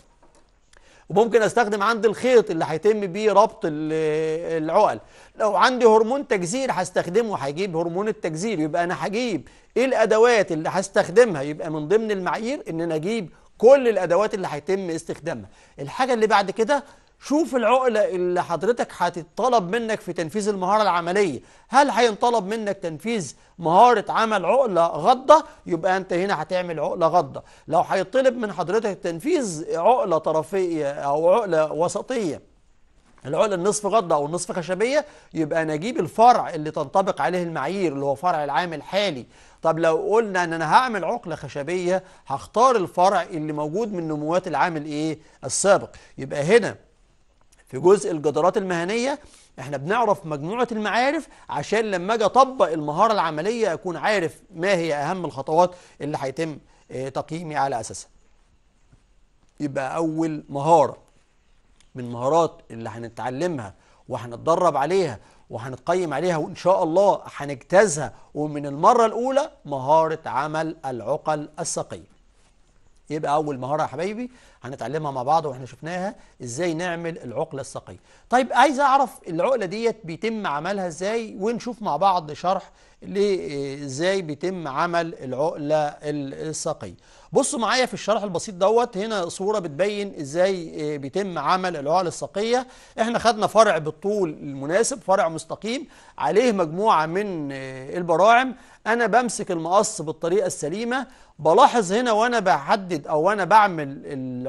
وممكن استخدم عندي الخيط اللي هيتم بيه ربط العقل لو عندي هرمون تجزير هستخدمه هيجيب هرمون التجزير يبقى انا هجيب ايه الادوات اللي هستخدمها يبقى من ضمن المعايير ان انا اجيب كل الادوات اللي هيتم استخدامها الحاجه اللي بعد كده شوف العقلة اللي حضرتك هتطلب منك في تنفيذ المهارة العملية هل هينطلب منك تنفيذ مهارة عمل عقلة غضة يبقى انت هنا هتعمل عقلة غضة لو هيطلب من حضرتك تنفيذ عقلة طرفية او عقلة وسطية العقله النصف غضه او النصف خشبيه يبقى انا اجيب الفرع اللي تنطبق عليه المعايير اللي هو فرع العام الحالي طب لو قلنا ان انا هعمل عقله خشبيه هختار الفرع اللي موجود من نموات العام الايه السابق يبقى هنا في جزء الجدارات المهنيه احنا بنعرف مجموعه المعارف عشان لما اجي اطبق المهاره العمليه اكون عارف ما هي اهم الخطوات اللي هيتم آه، تقييمي على اساسها يبقى اول مهاره من مهارات اللي هنتعلمها وهنتدرب عليها وهنتقيم عليها وان شاء الله هنجتازها ومن المره الاولى مهاره عمل العقل الساقيه يبقى اول مهاره يا حبايبي هنتعلمها مع بعض واحنا شفناها ازاي نعمل العقله الساقيه طيب عايز اعرف العقله ديت بيتم عملها ازاي ونشوف مع بعض شرح ازاي بيتم عمل العقله الساقيه بصوا معايا في الشرح البسيط دوت هنا صوره بتبين ازاي آه، بيتم عمل العقله الساقيه احنا خدنا فرع بالطول المناسب فرع مستقيم عليه مجموعه من آه، البراعم انا بمسك المقص بالطريقه السليمه بلاحظ هنا وانا بحدد او وانا بعمل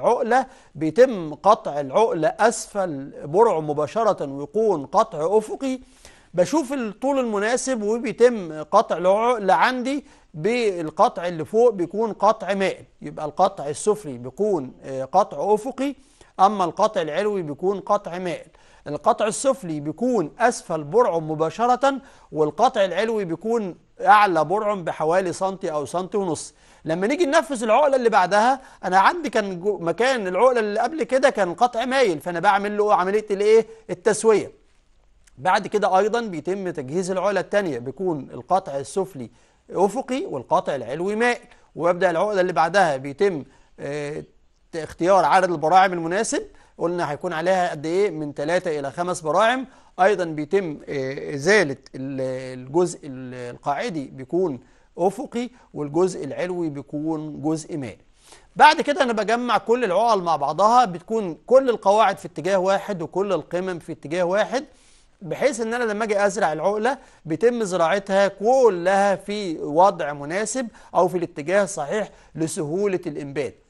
العقلة بيتم قطع العقلة أسفل برع مباشرة ويكون قطع أفقي بشوف الطول المناسب وبيتم قطع العقلة عندي بالقطع اللي فوق بيكون قطع مائل يبقى القطع السفلي بيكون آه، قطع أفقي أما القطع العلوي بيكون قطع مائل القطع السفلي بيكون أسفل برع مباشرة والقطع العلوي بيكون أعلى برع بحوالي سنتي أو سنتي ونص لما نيجي ننفذ العقله اللي بعدها انا عندي كان مكان العقله اللي قبل كده كان قطع مايل فانا بعمل له عمليه الايه التسويه بعد كده ايضا بيتم تجهيز العقله الثانيه بيكون القطع السفلي افقي والقطع العلوي مائل وابدا العقده اللي بعدها بيتم آه، اختيار عدد البراعم المناسب قلنا هيكون عليها قد ايه من ثلاثة الى خمس براعم ايضا بيتم آه، ازاله الجزء القاعدي بيكون افقي والجزء العلوي بيكون جزء مالي بعد كده انا بجمع كل العقل مع بعضها بتكون كل القواعد في اتجاه واحد وكل القمم في اتجاه واحد بحيث ان انا لما اجي ازرع العقله بيتم زراعتها كلها في وضع مناسب او في الاتجاه الصحيح لسهوله الانبات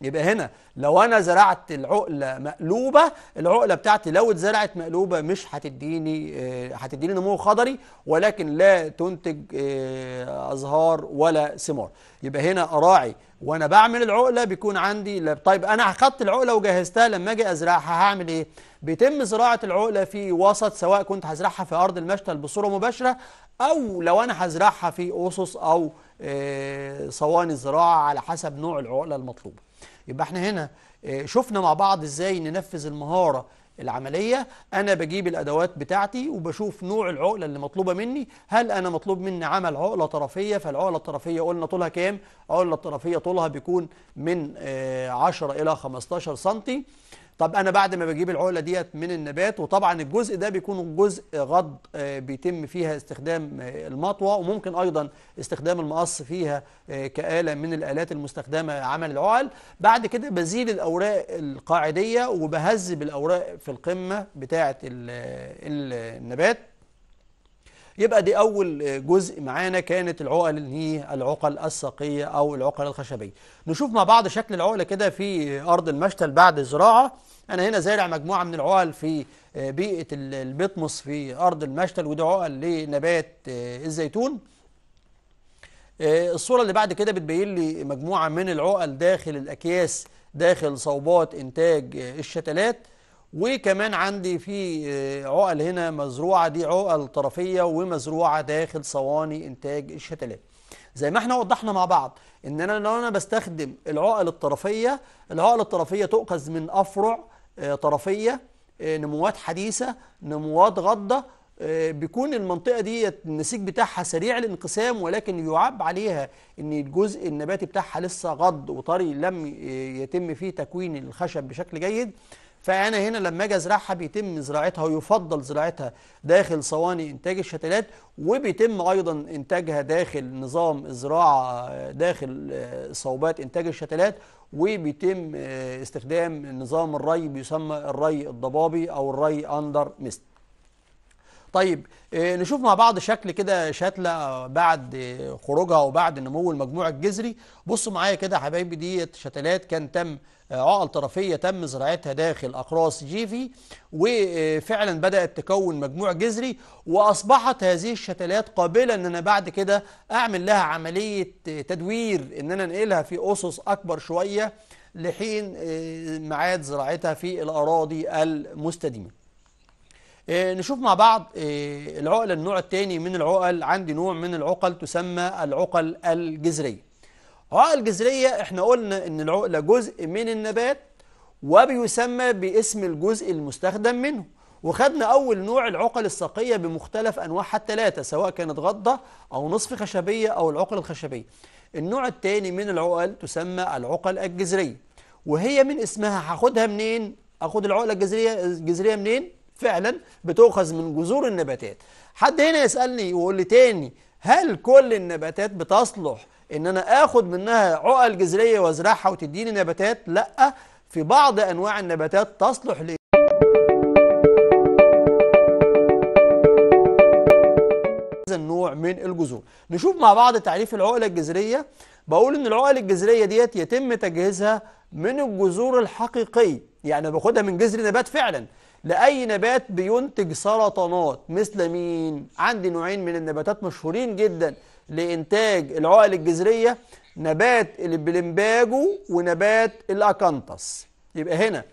يبقى هنا لو انا زرعت العقله مقلوبه العقله بتاعتي لو اتزرعت مقلوبه مش هتديني آه، هتديني نمو خضري ولكن لا تنتج آه، ازهار ولا ثمار يبقى هنا اراعي وانا بعمل العقله بيكون عندي طيب انا اخدت العقله وجهزتها لما اجي ازرعها هعمل ايه بيتم زراعه العقله في وسط سواء كنت هزرعها في ارض المشتل بصوره مباشره او لو انا هزرعها في اسس او آه، صواني زراعه على حسب نوع العقله المطلوبه يبقى احنا هنا آه، شفنا مع بعض ازاي ننفذ المهارة العملية أنا بجيب الأدوات بتاعتي وبشوف نوع العقلة اللي مطلوبة مني هل أنا مطلوب مني عمل عقلة طرفية فالعقلة الطرفية قلنا طولها كام؟ عقلة الطرفية طولها بيكون من 10 آه، إلى 15 سنتي طب انا بعد ما بجيب العقله ديت من النبات وطبعا الجزء ده بيكون جزء غض آه، بيتم فيها استخدام آه، المطوه وممكن ايضا استخدام المقص فيها آه، كاله من الالات المستخدمه عمل العقل بعد كده بزيل الاوراق القاعديه وبهذب الاوراق في القمه بتاعه النبات يبقى دي أول جزء معانا كانت العقل اللي هي العقل الساقية أو العقل الخشبية نشوف مع بعض شكل العقلة كده في أرض المشتل بعد الزراعة أنا هنا زارع مجموعة من العقل في آه، بيئة البطمس في أرض المشتل ودي عقل لنبات آه، الزيتون آه، الصورة اللي بعد كده بتبين لي مجموعة من العقل داخل الأكياس داخل صوبات إنتاج الشتلات وكمان عندي في آه، عقل هنا مزروعة دي عقل طرفية ومزروعة داخل صواني إنتاج الشتلات زي ما احنا وضحنا مع بعض ان انا لو انا بستخدم العقل الطرفية العقل الطرفية تؤخذ من افرع آه، طرفية آه، نموات حديثة نموات غضة بيكون المنطقة دي النسيج بتاعها سريع الانقسام ولكن يعاب عليها ان الجزء النباتي بتاعها لسه غض وطري لم يتم فيه تكوين الخشب بشكل جيد فأنا هنا لما أجي أزرعها بيتم زراعتها ويفضل زراعتها داخل صواني إنتاج الشتلات وبيتم أيضا إنتاجها داخل نظام الزراعة داخل آه، صوبات إنتاج الشتلات وبيتم آه، استخدام نظام الري بيسمى الري الضبابي أو الري أندر ميست طيب آه، نشوف مع بعض شكل كده شتلة بعد خروجها وبعد نمو المجموع الجذري بصوا معايا كده حبايبي دي شتلات كان تم آه، عقل طرفية تم زراعتها داخل أقراص جيفي وفعلا بدأت تكون مجموع جذري وأصبحت هذه الشتلات قابلة أن أنا بعد كده أعمل لها عملية تدوير أن أنا أنقلها في أسس أكبر شوية لحين آه، ميعاد زراعتها في الأراضي المستديمة آه، نشوف مع بعض آه، العقل النوع الثاني من العقل عندي نوع من العقل تسمى العقل الجذرية عقل جذرية احنا قلنا ان العقلة جزء من النبات وبيسمى باسم الجزء المستخدم منه وخدنا أول نوع العقل الساقية بمختلف أنواعها الثلاثة سواء كانت غضة أو نصف خشبية أو العقل الخشبية النوع الثاني من العقل تسمى العقل الجذرية وهي من اسمها هاخدها منين؟ أخد العقلة الجذرية الجذرية منين؟ فعلا بتؤخذ من جذور النباتات حد هنا يسألني ويقول لي تاني هل كل النباتات بتصلح ان انا اخد منها عقل جذرية وازرعها وتديني نباتات لا في بعض انواع النباتات تصلح ل النوع من الجذور نشوف مع بعض تعريف العقلة الجذرية بقول ان العقل الجذرية ديت يتم تجهيزها من الجذور الحقيقية يعني باخدها من جذر نبات فعلا لأي نبات بينتج سرطانات مثل مين؟ عندي نوعين من النباتات مشهورين جدا لإنتاج العقل الجذرية نبات البلمباجو ونبات الأكانتس يبقى هنا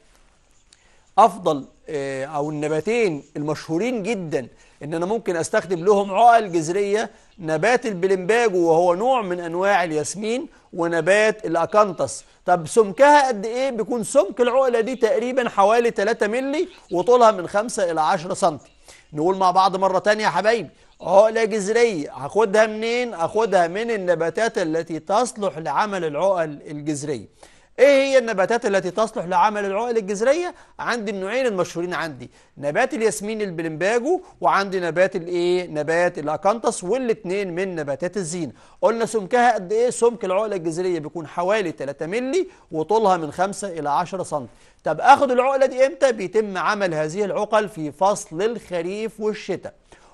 أفضل آه، أو النباتين المشهورين جدا ان انا ممكن استخدم لهم عقل جذريه نبات البلمباجو وهو نوع من انواع الياسمين ونبات الاكانتس طب سمكها قد ايه بيكون سمك العقله دي تقريبا حوالي 3 مللي وطولها من 5 الى 10 سم نقول مع بعض مره ثانيه يا حبايبي عقلة جذرية هاخدها منين؟ اخدها من النباتات التي تصلح لعمل العقل الجذرية ايه هي النباتات التي تصلح لعمل العقل الجذريه عندي النوعين المشهورين عندي نبات الياسمين البلمباجو وعندي نبات الايه نبات الاكانتس والاثنين من نباتات الزين قلنا سمكها قد ايه سمك العقله الجذريه بيكون حوالي 3 مللي وطولها من 5 الى 10 سم طب اخد العقله دي امتى بيتم عمل هذه العقل في فصل الخريف والشتاء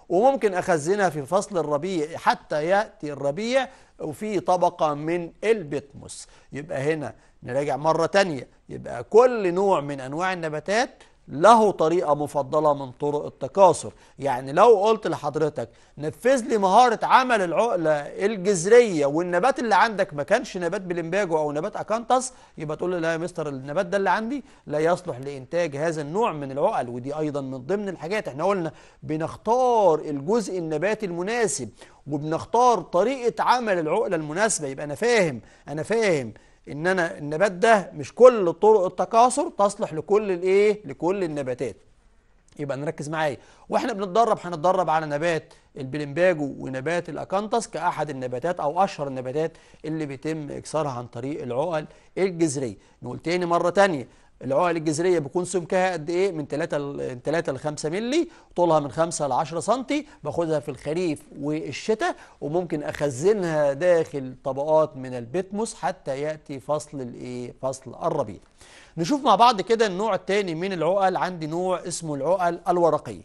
وممكن اخزنها في فصل الربيع حتى ياتي الربيع وفي طبقه من البتموس يبقى هنا نراجع مرة تانية يبقى كل نوع من أنواع النباتات له طريقة مفضلة من طرق التكاثر يعني لو قلت لحضرتك نفذ لي مهارة عمل العقلة الجذرية والنبات اللي عندك ما كانش نبات بلمباجو أو نبات أكانتس يبقى تقول لي لا يا مستر النبات ده اللي عندي لا يصلح لإنتاج هذا النوع من العقل ودي أيضا من ضمن الحاجات احنا قلنا بنختار الجزء النباتي المناسب وبنختار طريقة عمل العقلة المناسبة يبقى أنا فاهم أنا فاهم ان انا النبات ده مش كل طرق التكاثر تصلح لكل الايه لكل النباتات يبقى نركز معايا واحنا بنتدرب هنتدرب على نبات البلمباجو ونبات الاكانتس كاحد النباتات او اشهر النباتات اللي بيتم اكسارها عن طريق العقل الجذريه نقول تاني مره تانيه العقل الجذريه بيكون سمكها قد ايه من 3 ل 3 ل 5 مللي طولها من 5 ل 10 سم باخدها في الخريف والشتاء وممكن اخزنها داخل طبقات من البتموس حتى ياتي فصل الايه فصل الربيع نشوف مع بعض كده النوع الثاني من العقل عندي نوع اسمه العقل الورقيه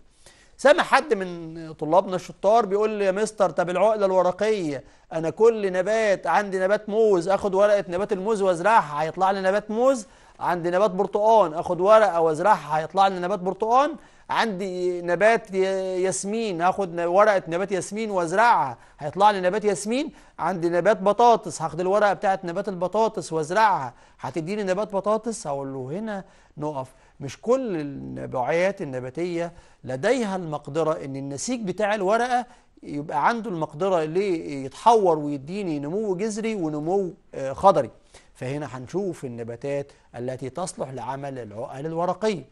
سامع حد من طلابنا الشطار بيقول لي يا مستر طب العقله الورقيه انا كل نبات عندي نبات موز اخد ورقه نبات الموز وازرعها هيطلع لي نبات موز عندي نبات برتقان اخد ورقه وازرعها هيطلع لي نبات برتقان عندي نبات ياسمين هاخد ورقه نبات ياسمين وازرعها هيطلع لي نبات ياسمين عندي نبات بطاطس هاخد الورقه بتاعه نبات البطاطس وازرعها هتديني نبات بطاطس هقول له هنا نقف مش كل النوعيات النباتيه لديها المقدره ان النسيج بتاع الورقه يبقى عنده المقدره ليه يتحور ويديني نمو جذري ونمو آه، خضري فهنا هنشوف النباتات التي تصلح لعمل العقل الورقية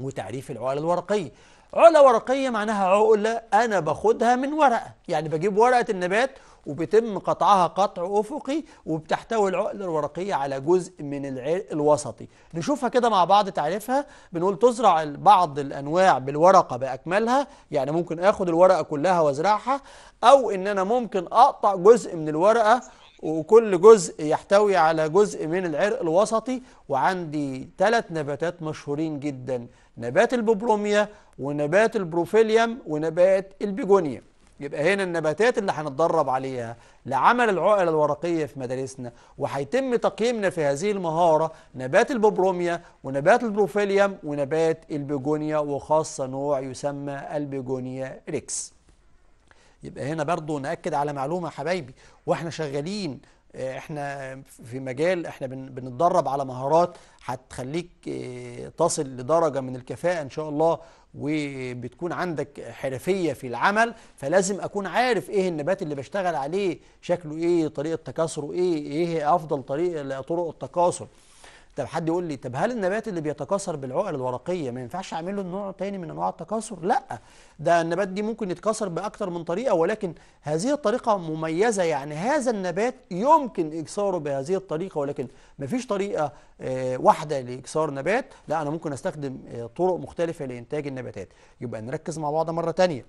وتعريف العقل الورقية عقلة ورقية معناها عقلة أنا باخدها من ورقة يعني بجيب ورقة النبات وبتم قطعها قطع أفقي وبتحتوي العقلة الورقية على جزء من العرق الوسطي نشوفها كده مع بعض تعريفها بنقول تزرع بعض الأنواع بالورقة بأكملها يعني ممكن آخد الورقة كلها وازرعها أو إن أنا ممكن أقطع جزء من الورقة وكل جزء يحتوي على جزء من العرق الوسطي وعندي ثلاث نباتات مشهورين جدا نبات الببروميا ونبات البروفيليوم ونبات البيجونيا يبقى هنا النباتات اللي هنتدرب عليها لعمل العقل الورقية في مدارسنا وهيتم تقييمنا في هذه المهارة نبات الببروميا ونبات البروفيليوم ونبات البيجونيا وخاصة نوع يسمى البيجونيا ريكس يبقى هنا برضو نأكد على معلومة حبايبي واحنا شغالين آه، احنا في مجال احنا بنتدرب على مهارات هتخليك آه، تصل لدرجة من الكفاءة ان شاء الله وبتكون عندك حرفية في العمل فلازم اكون عارف ايه النبات اللي بشتغل عليه شكله ايه طريقة تكاثره ايه ايه افضل طريقة طرق التكاثر طب حد يقول لي طب هل النبات اللي بيتكاثر بالعقل الورقيه ما ينفعش اعمل له نوع تاني من انواع التكاثر؟ لا ده النبات دي ممكن يتكاثر باكثر من طريقه ولكن هذه الطريقه مميزه يعني هذا النبات يمكن اكثاره بهذه الطريقه ولكن ما فيش طريقه آه، واحده لاكثار نبات لا انا ممكن استخدم آه، طرق مختلفه لانتاج النباتات يبقى نركز مع بعض مره تانية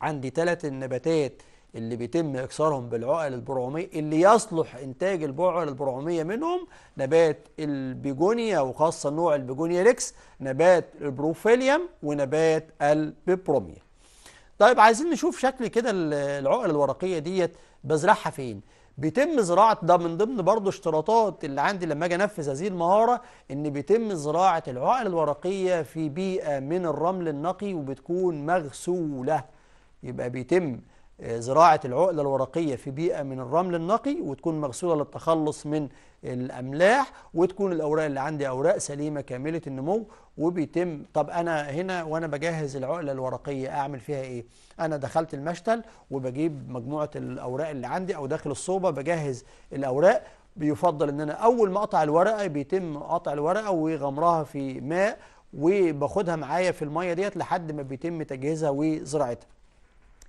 عندي ثلاث نباتات اللي بيتم إكسارهم بالعقل البرعومية اللي يصلح إنتاج البعل البرعومية منهم نبات البيجونيا وخاصة نوع البيجونيا ريكس نبات البروفيليوم ونبات البيبروميا طيب عايزين نشوف شكل كده العقل الورقية ديت بزرعها فين بيتم زراعة ده من ضمن برضه اشتراطات اللي عندي لما أجي أنفذ هذه المهارة إن بيتم زراعة العقل الورقية في بيئة من الرمل النقي وبتكون مغسولة يبقى بيتم زراعة العقلة الورقية في بيئة من الرمل النقي وتكون مغسولة للتخلص من الأملاح وتكون الأوراق اللي عندي أوراق سليمة كاملة النمو وبيتم طب أنا هنا وأنا بجهز العقلة الورقية أعمل فيها إيه؟ أنا دخلت المشتل وبجيب مجموعة الأوراق اللي عندي أو داخل الصوبة بجهز الأوراق بيفضل إن أنا أول ما أقطع الورقة بيتم قطع الورقة وغمرها في ماء وباخدها معايا في المية ديت لحد ما بيتم تجهيزها وزراعتها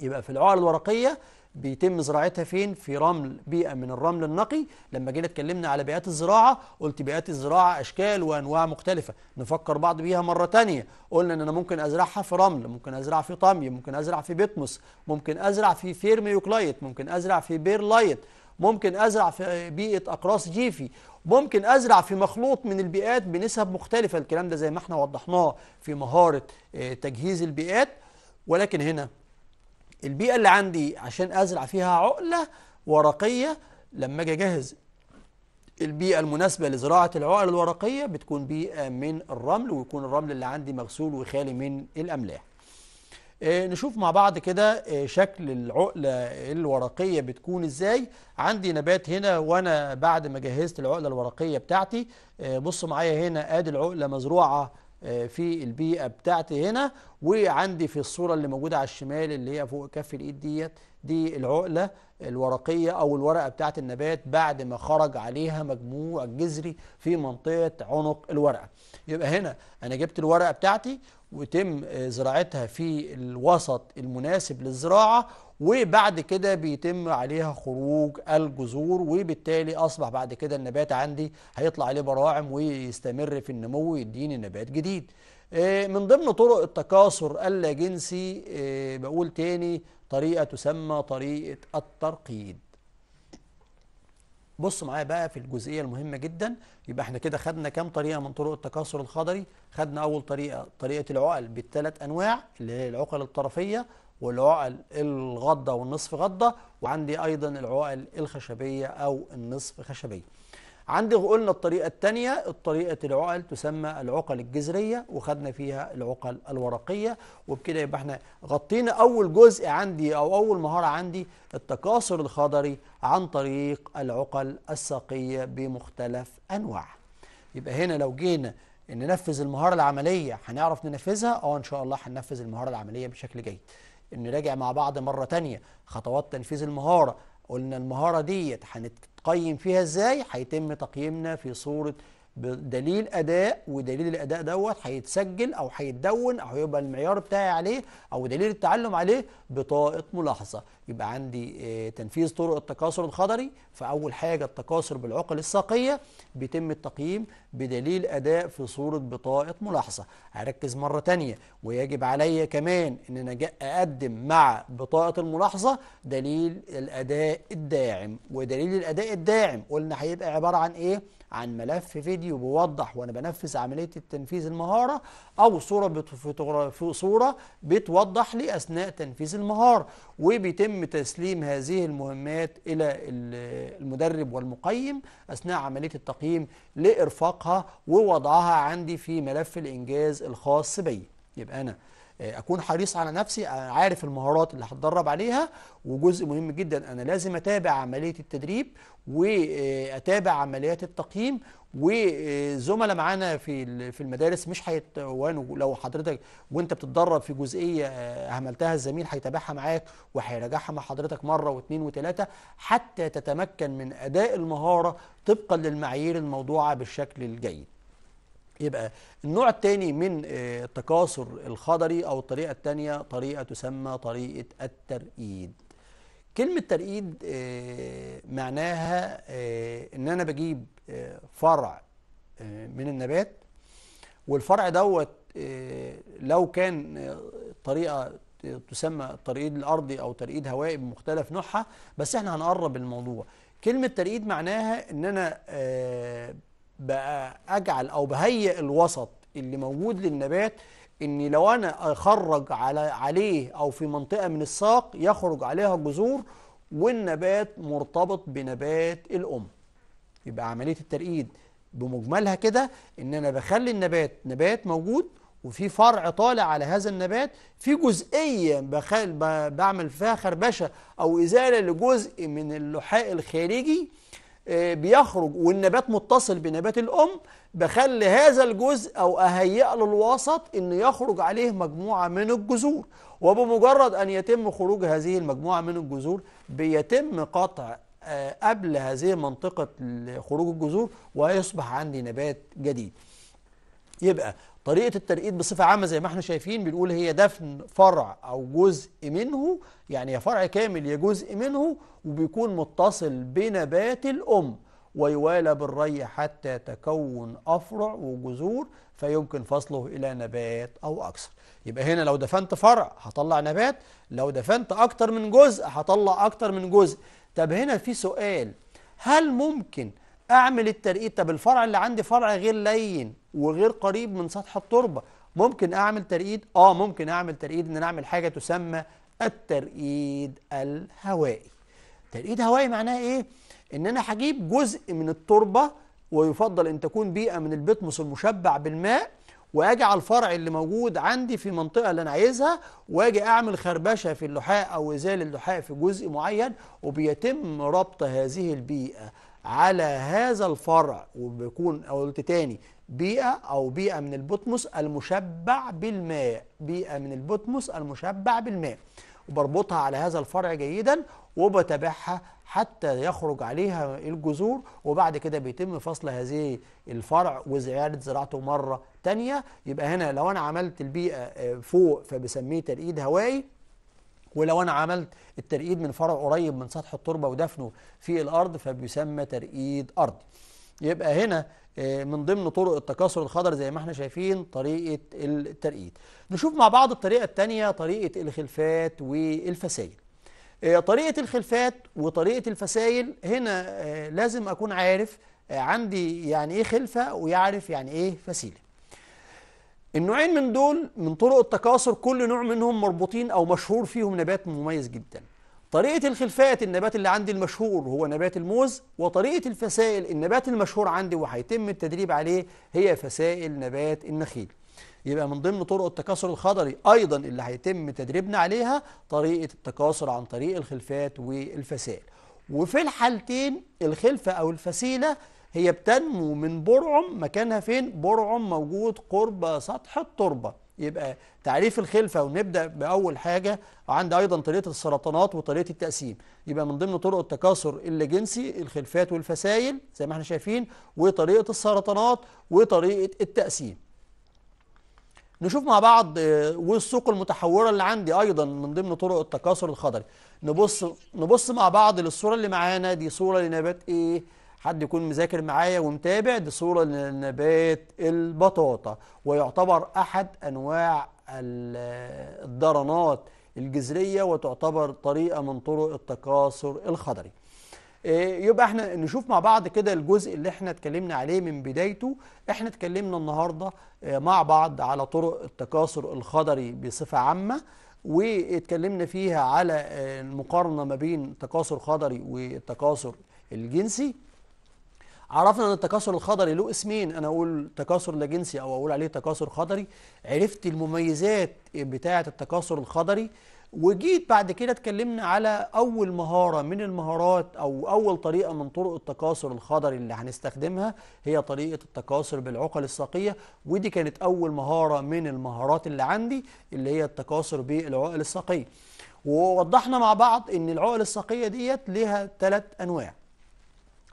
يبقى في العقل الورقية بيتم زراعتها فين؟ في رمل بيئة من الرمل النقي لما جينا اتكلمنا على بيئات الزراعة قلت بيئات الزراعة أشكال وأنواع مختلفة نفكر بعض بيها مرة تانية قلنا إن أنا ممكن أزرعها في رمل ممكن أزرع في طمي ممكن أزرع في بيتموس ممكن أزرع في فيرميوكلايت ممكن أزرع في بيرلايت ممكن أزرع في بيئة أقراص جيفي ممكن أزرع في مخلوط من البيئات بنسب مختلفة الكلام ده زي ما احنا وضحناه في مهارة آه، تجهيز البيئات ولكن هنا البيئة اللي عندي عشان أزرع فيها عقلة ورقية لما أجي أجهز البيئة المناسبة لزراعة العقل الورقية بتكون بيئة من الرمل ويكون الرمل اللي عندي مغسول وخالي من الأملاح آه، نشوف مع بعض كده آه، شكل العقلة الورقية بتكون ازاي عندي نبات هنا وانا بعد ما جهزت العقلة الورقية بتاعتي آه، بصوا معايا هنا ادي العقلة مزروعة آه، في البيئه بتاعتي هنا وعندي في الصوره اللي موجوده على الشمال اللي هي فوق كف الايد ديت دي العقله الورقية أو الورقة بتاعة النبات بعد ما خرج عليها مجموع جذري في منطقة عنق الورقة يبقى هنا أنا جبت الورقة بتاعتي وتم زراعتها في الوسط المناسب للزراعة وبعد كده بيتم عليها خروج الجذور وبالتالي أصبح بعد كده النبات عندي هيطلع عليه براعم ويستمر في النمو ويديني نبات جديد آه، من ضمن طرق التكاثر اللاجنسي آه، بقول تاني طريقة تسمى طريقة الترقيد بص معايا بقى في الجزئية المهمة جدا يبقى احنا كده خدنا كام طريقة من طرق التكاثر الخضري خدنا أول طريقة طريقة العقل بالثلاث أنواع اللي هي العقل الطرفية والعقل الغضة والنصف غضة وعندي أيضا العقل الخشبية أو النصف خشبية عندي قلنا الطريقة الثانية طريقة العقل تسمى العقل الجذرية وخدنا فيها العقل الورقية وبكده يبقى احنا غطينا أول جزء عندي أو أول مهارة عندي التكاثر الخضري عن طريق العقل الساقية بمختلف أنواعها يبقى هنا لو جينا ننفذ المهارة العملية هنعرف ننفذها اه ان شاء الله هننفذ المهارة العملية بشكل جيد نراجع مع بعض مرة تانية خطوات تنفيذ المهارة قلنا المهارة دي هنتقيم فيها ازاي هيتم تقييمنا في صورة دليل اداء ودليل الاداء دوت هيتسجل او هيتدون او هيبقى المعيار بتاعي عليه او دليل التعلم عليه بطاقه ملاحظه يبقى عندي آه، تنفيذ طرق التكاثر الخضري فأول حاجة التكاثر بالعقل الساقية بيتم التقييم بدليل أداء في صورة بطاقة ملاحظة هركز مرة ثانيه ويجب عليا كمان إن أنا أقدم مع بطاقة الملاحظة دليل الأداء الداعم ودليل الأداء الداعم قلنا هيبقى عبارة عن إيه؟ عن ملف فيديو بوضح وأنا بنفذ عملية التنفيذ المهارة أو صورة صورة بتوضح لي أثناء تنفيذ المهارة وبيتم يتم تسليم هذه المهمات إلى المدرب والمقيم أثناء عملية التقييم لإرفاقها ووضعها عندي في ملف الإنجاز الخاص بي يبقى أنا اكون حريص على نفسي عارف المهارات اللي هتدرب عليها وجزء مهم جدا انا لازم اتابع عمليه التدريب واتابع آه، عمليات التقييم وزملاء آه، معانا في في المدارس مش هيتوانوا لو حضرتك وانت بتتدرب في جزئيه اهملتها الزميل هيتابعها معاك وهيراجعها مع حضرتك مره واثنين وثلاثه حتى تتمكن من اداء المهاره طبقا للمعايير الموضوعه بالشكل الجيد يبقى النوع الثاني من آه، التكاثر الخضري او الطريقه الثانيه طريقه تسمى طريقه الترئيد كلمه ترئيد آه، معناها آه، ان انا بجيب فرع من النبات والفرع دوت لو كان طريقه تسمى ترئيد الارضي او ترئيد هوائي بمختلف نوعها بس احنا هنقرب الموضوع كلمه ترئيد معناها ان انا بأجعل أو بهيئ الوسط اللي موجود للنبات اني لو أنا أخرج على عليه أو في منطقة من الساق يخرج عليها جذور والنبات مرتبط بنبات الأم يبقى عملية الترقيد بمجملها كده إن أنا بخلي النبات نبات موجود وفي فرع طالع على هذا النبات في جزئية بخل بعمل فيها خربشة أو إزالة لجزء من اللحاء الخارجي آه، بيخرج والنبات متصل بنبات الأم بخلي هذا الجزء أو أهيئ له الوسط إنه يخرج عليه مجموعة من الجذور وبمجرد أن يتم خروج هذه المجموعة من الجذور بيتم قطع آه، قبل هذه منطقة خروج الجذور ويصبح عندي نبات جديد يبقى طريقة الترقيد بصفة عامة زي ما احنا شايفين بنقول هي دفن فرع أو جزء منه يعني يا فرع كامل يا جزء منه وبيكون متصل بنبات الأم ويوالى بالري حتى تكون أفرع وجذور فيمكن فصله إلى نبات أو أكثر يبقى هنا لو دفنت فرع هطلع نبات لو دفنت أكتر من جزء هطلع أكتر من جزء طب هنا في سؤال هل ممكن اعمل الترقيق طب الفرع اللي عندي فرع غير لين وغير قريب من سطح التربه ممكن اعمل ترقيد اه ممكن اعمل ترقيد ان انا اعمل حاجه تسمى الترقيد الهوائي ترقيد هوائي معناه ايه ان انا هجيب جزء من التربه ويفضل ان تكون بيئه من البطمس المشبع بالماء واجي على الفرع اللي موجود عندي في المنطقه اللي انا عايزها واجي اعمل خربشه في اللحاء او ازاله اللحاء في جزء معين وبيتم ربط هذه البيئه على هذا الفرع وبيكون او قلت تاني بيئة أو بيئة من البطمس المشبع بالماء بيئة من البطمس المشبع بالماء وبربطها على هذا الفرع جيدا وبتابعها حتى يخرج عليها الجذور وبعد كده بيتم فصل هذه الفرع وزيادة زراعته مرة تانية يبقى هنا لو أنا عملت البيئة آه، فوق فبسميه ترقيد هوائي ولو انا عملت الترقيد من فرع قريب من سطح التربه ودفنه في الارض فبيسمى ترقيد ارضي يبقى هنا آه، من ضمن طرق التكاثر الخضر زي ما احنا شايفين طريقه الترقيد نشوف مع بعض الطريقه الثانيه طريقه الخلفات والفسايل آه، طريقه الخلفات وطريقه الفسايل هنا آه، لازم اكون عارف عندي يعني ايه خلفه ويعرف يعني ايه فسيله النوعين من دول من طرق التكاثر كل نوع منهم مربوطين أو مشهور فيهم نبات مميز جدا طريقة الخلفات النبات اللي عندي المشهور هو نبات الموز وطريقة الفسائل النبات المشهور عندي وهيتم التدريب عليه هي فسائل نبات النخيل يبقى من ضمن طرق التكاثر الخضري أيضا اللي هيتم تدريبنا عليها طريقة التكاثر عن طريق الخلفات والفسائل وفي الحالتين الخلفة أو الفسيلة هي بتنمو من برعم مكانها فين برعم موجود قرب سطح التربة يبقى تعريف الخلفة ونبدأ بأول حاجة عند أيضا طريقة السرطانات وطريقة التقسيم يبقى من ضمن طرق التكاثر اللاجنسي الخلفات والفسائل زي ما احنا شايفين وطريقة السرطانات وطريقة التقسيم نشوف مع بعض آه، والسوق المتحوره اللي عندي ايضا من ضمن طرق التكاثر الخضري نبص نبص مع بعض للصوره اللي معانا دي صوره لنبات ايه حد يكون مذاكر معايا ومتابع دي صورة لنبات البطاطا ويعتبر أحد أنواع الدرنات الجذرية وتعتبر طريقة من طرق التكاثر الخضري آه، يبقى احنا نشوف مع بعض كده الجزء اللي احنا اتكلمنا عليه من بدايته احنا اتكلمنا النهاردة آه، مع بعض على طرق التكاثر الخضري بصفة عامة واتكلمنا فيها على آه، المقارنة ما بين تكاثر خضري والتكاثر الجنسي عرفنا ان التكاثر الخضري له اسمين انا اقول تكاثر لا جنسي او اقول عليه تكاثر خضري عرفت المميزات بتاعه التكاثر الخضري وجيت بعد كده اتكلمنا على اول مهاره من المهارات او اول طريقه من طرق التكاثر الخضري اللي هنستخدمها هي طريقه التكاثر بالعقل الساقيه ودي كانت اول مهاره من المهارات اللي عندي اللي هي التكاثر بالعقل الساقيه ووضحنا مع بعض ان العقل الساقيه ديت ليها ثلاث انواع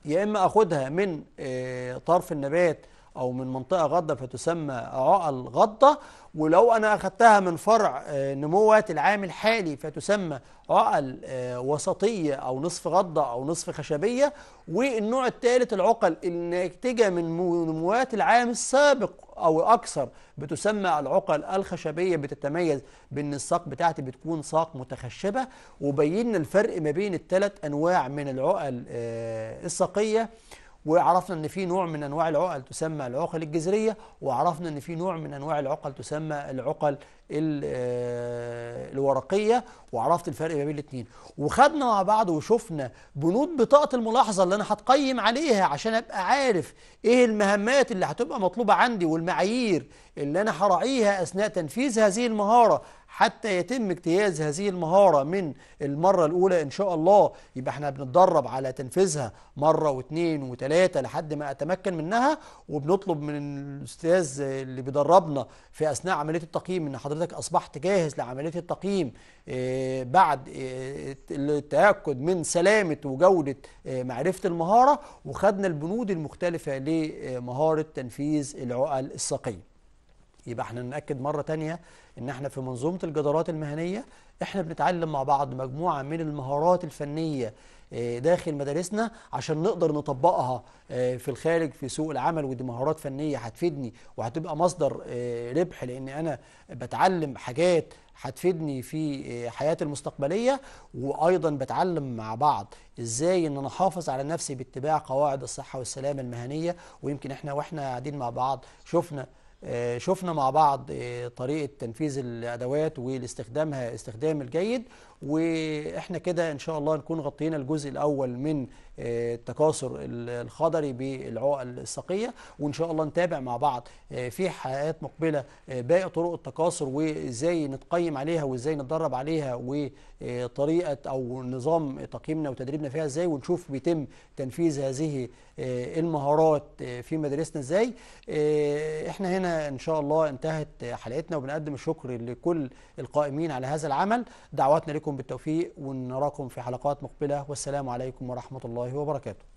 يا إما أخدها من آه، طرف النبات أو من منطقة غضة فتسمى عقل غضة ولو أنا أخذتها من فرع آه، نموات العام الحالي فتسمى عقل وسطية أو نصف غضة أو نصف خشبية والنوع الثالث العقل الناتجة من نموات العام السابق أو أكثر بتسمى العقل الخشبية بتتميز بأن الساق بتاعتي بتكون ساق متخشبة وبينا الفرق ما بين الثلاث أنواع من العقل آه، الساقية وعرفنا ان في نوع من انواع العقل تسمى العقل الجذريه وعرفنا ان في نوع من انواع العقل تسمى العقل آه، الورقيه وعرفت الفرق بين الاثنين وخدنا مع بعض وشفنا بنود بطاقه الملاحظه اللي انا هتقيم عليها عشان ابقى عارف ايه المهمات اللي هتبقى مطلوبه عندي والمعايير اللي انا هراعيها اثناء تنفيذ هذه المهاره حتى يتم اجتياز هذه المهارة من المرة الأولى إن شاء الله يبقى احنا بنتدرب على تنفيذها مرة واثنين وثلاثة لحد ما أتمكن منها وبنطلب من الأستاذ اللي بيدربنا في أثناء عملية التقييم إن حضرتك أصبحت جاهز لعملية التقييم آه، بعد آه، التأكد من سلامة وجودة آه، معرفة المهارة وخدنا البنود المختلفة لمهارة تنفيذ العقل الساقية يبقى احنا نأكد مرة تانية ان احنا في منظومة الجدارات المهنية احنا بنتعلم مع بعض مجموعة من المهارات الفنية آه، داخل مدارسنا عشان نقدر نطبقها آه، في الخارج في سوق العمل ودي مهارات فنية هتفيدني وهتبقى مصدر آه، ربح لان انا بتعلم حاجات هتفيدني في حياتي المستقبليه وايضا بتعلم مع بعض ازاي ان انا احافظ على نفسي باتباع قواعد الصحه والسلامه المهنيه ويمكن احنا واحنا قاعدين مع بعض شفنا آه، شفنا مع بعض آه، طريقة تنفيذ الأدوات والاستخدامها استخدام الجيد وإحنا كده إن شاء الله نكون غطينا الجزء الأول من التكاثر الخضري بالعقل الساقيه وان شاء الله نتابع مع بعض آه، في حلقات مقبله آه، باقي طرق التكاثر وازاي نتقيم عليها وازاي نتدرب عليها وطريقه او نظام تقييمنا وتدريبنا فيها ازاي ونشوف بيتم تنفيذ هذه آه، المهارات في مدارسنا ازاي احنا هنا ان شاء الله انتهت حلقتنا وبنقدم الشكر لكل القائمين على هذا العمل دعواتنا لكم بالتوفيق ونراكم في حلقات مقبله والسلام عليكم ورحمه الله الله وبركاته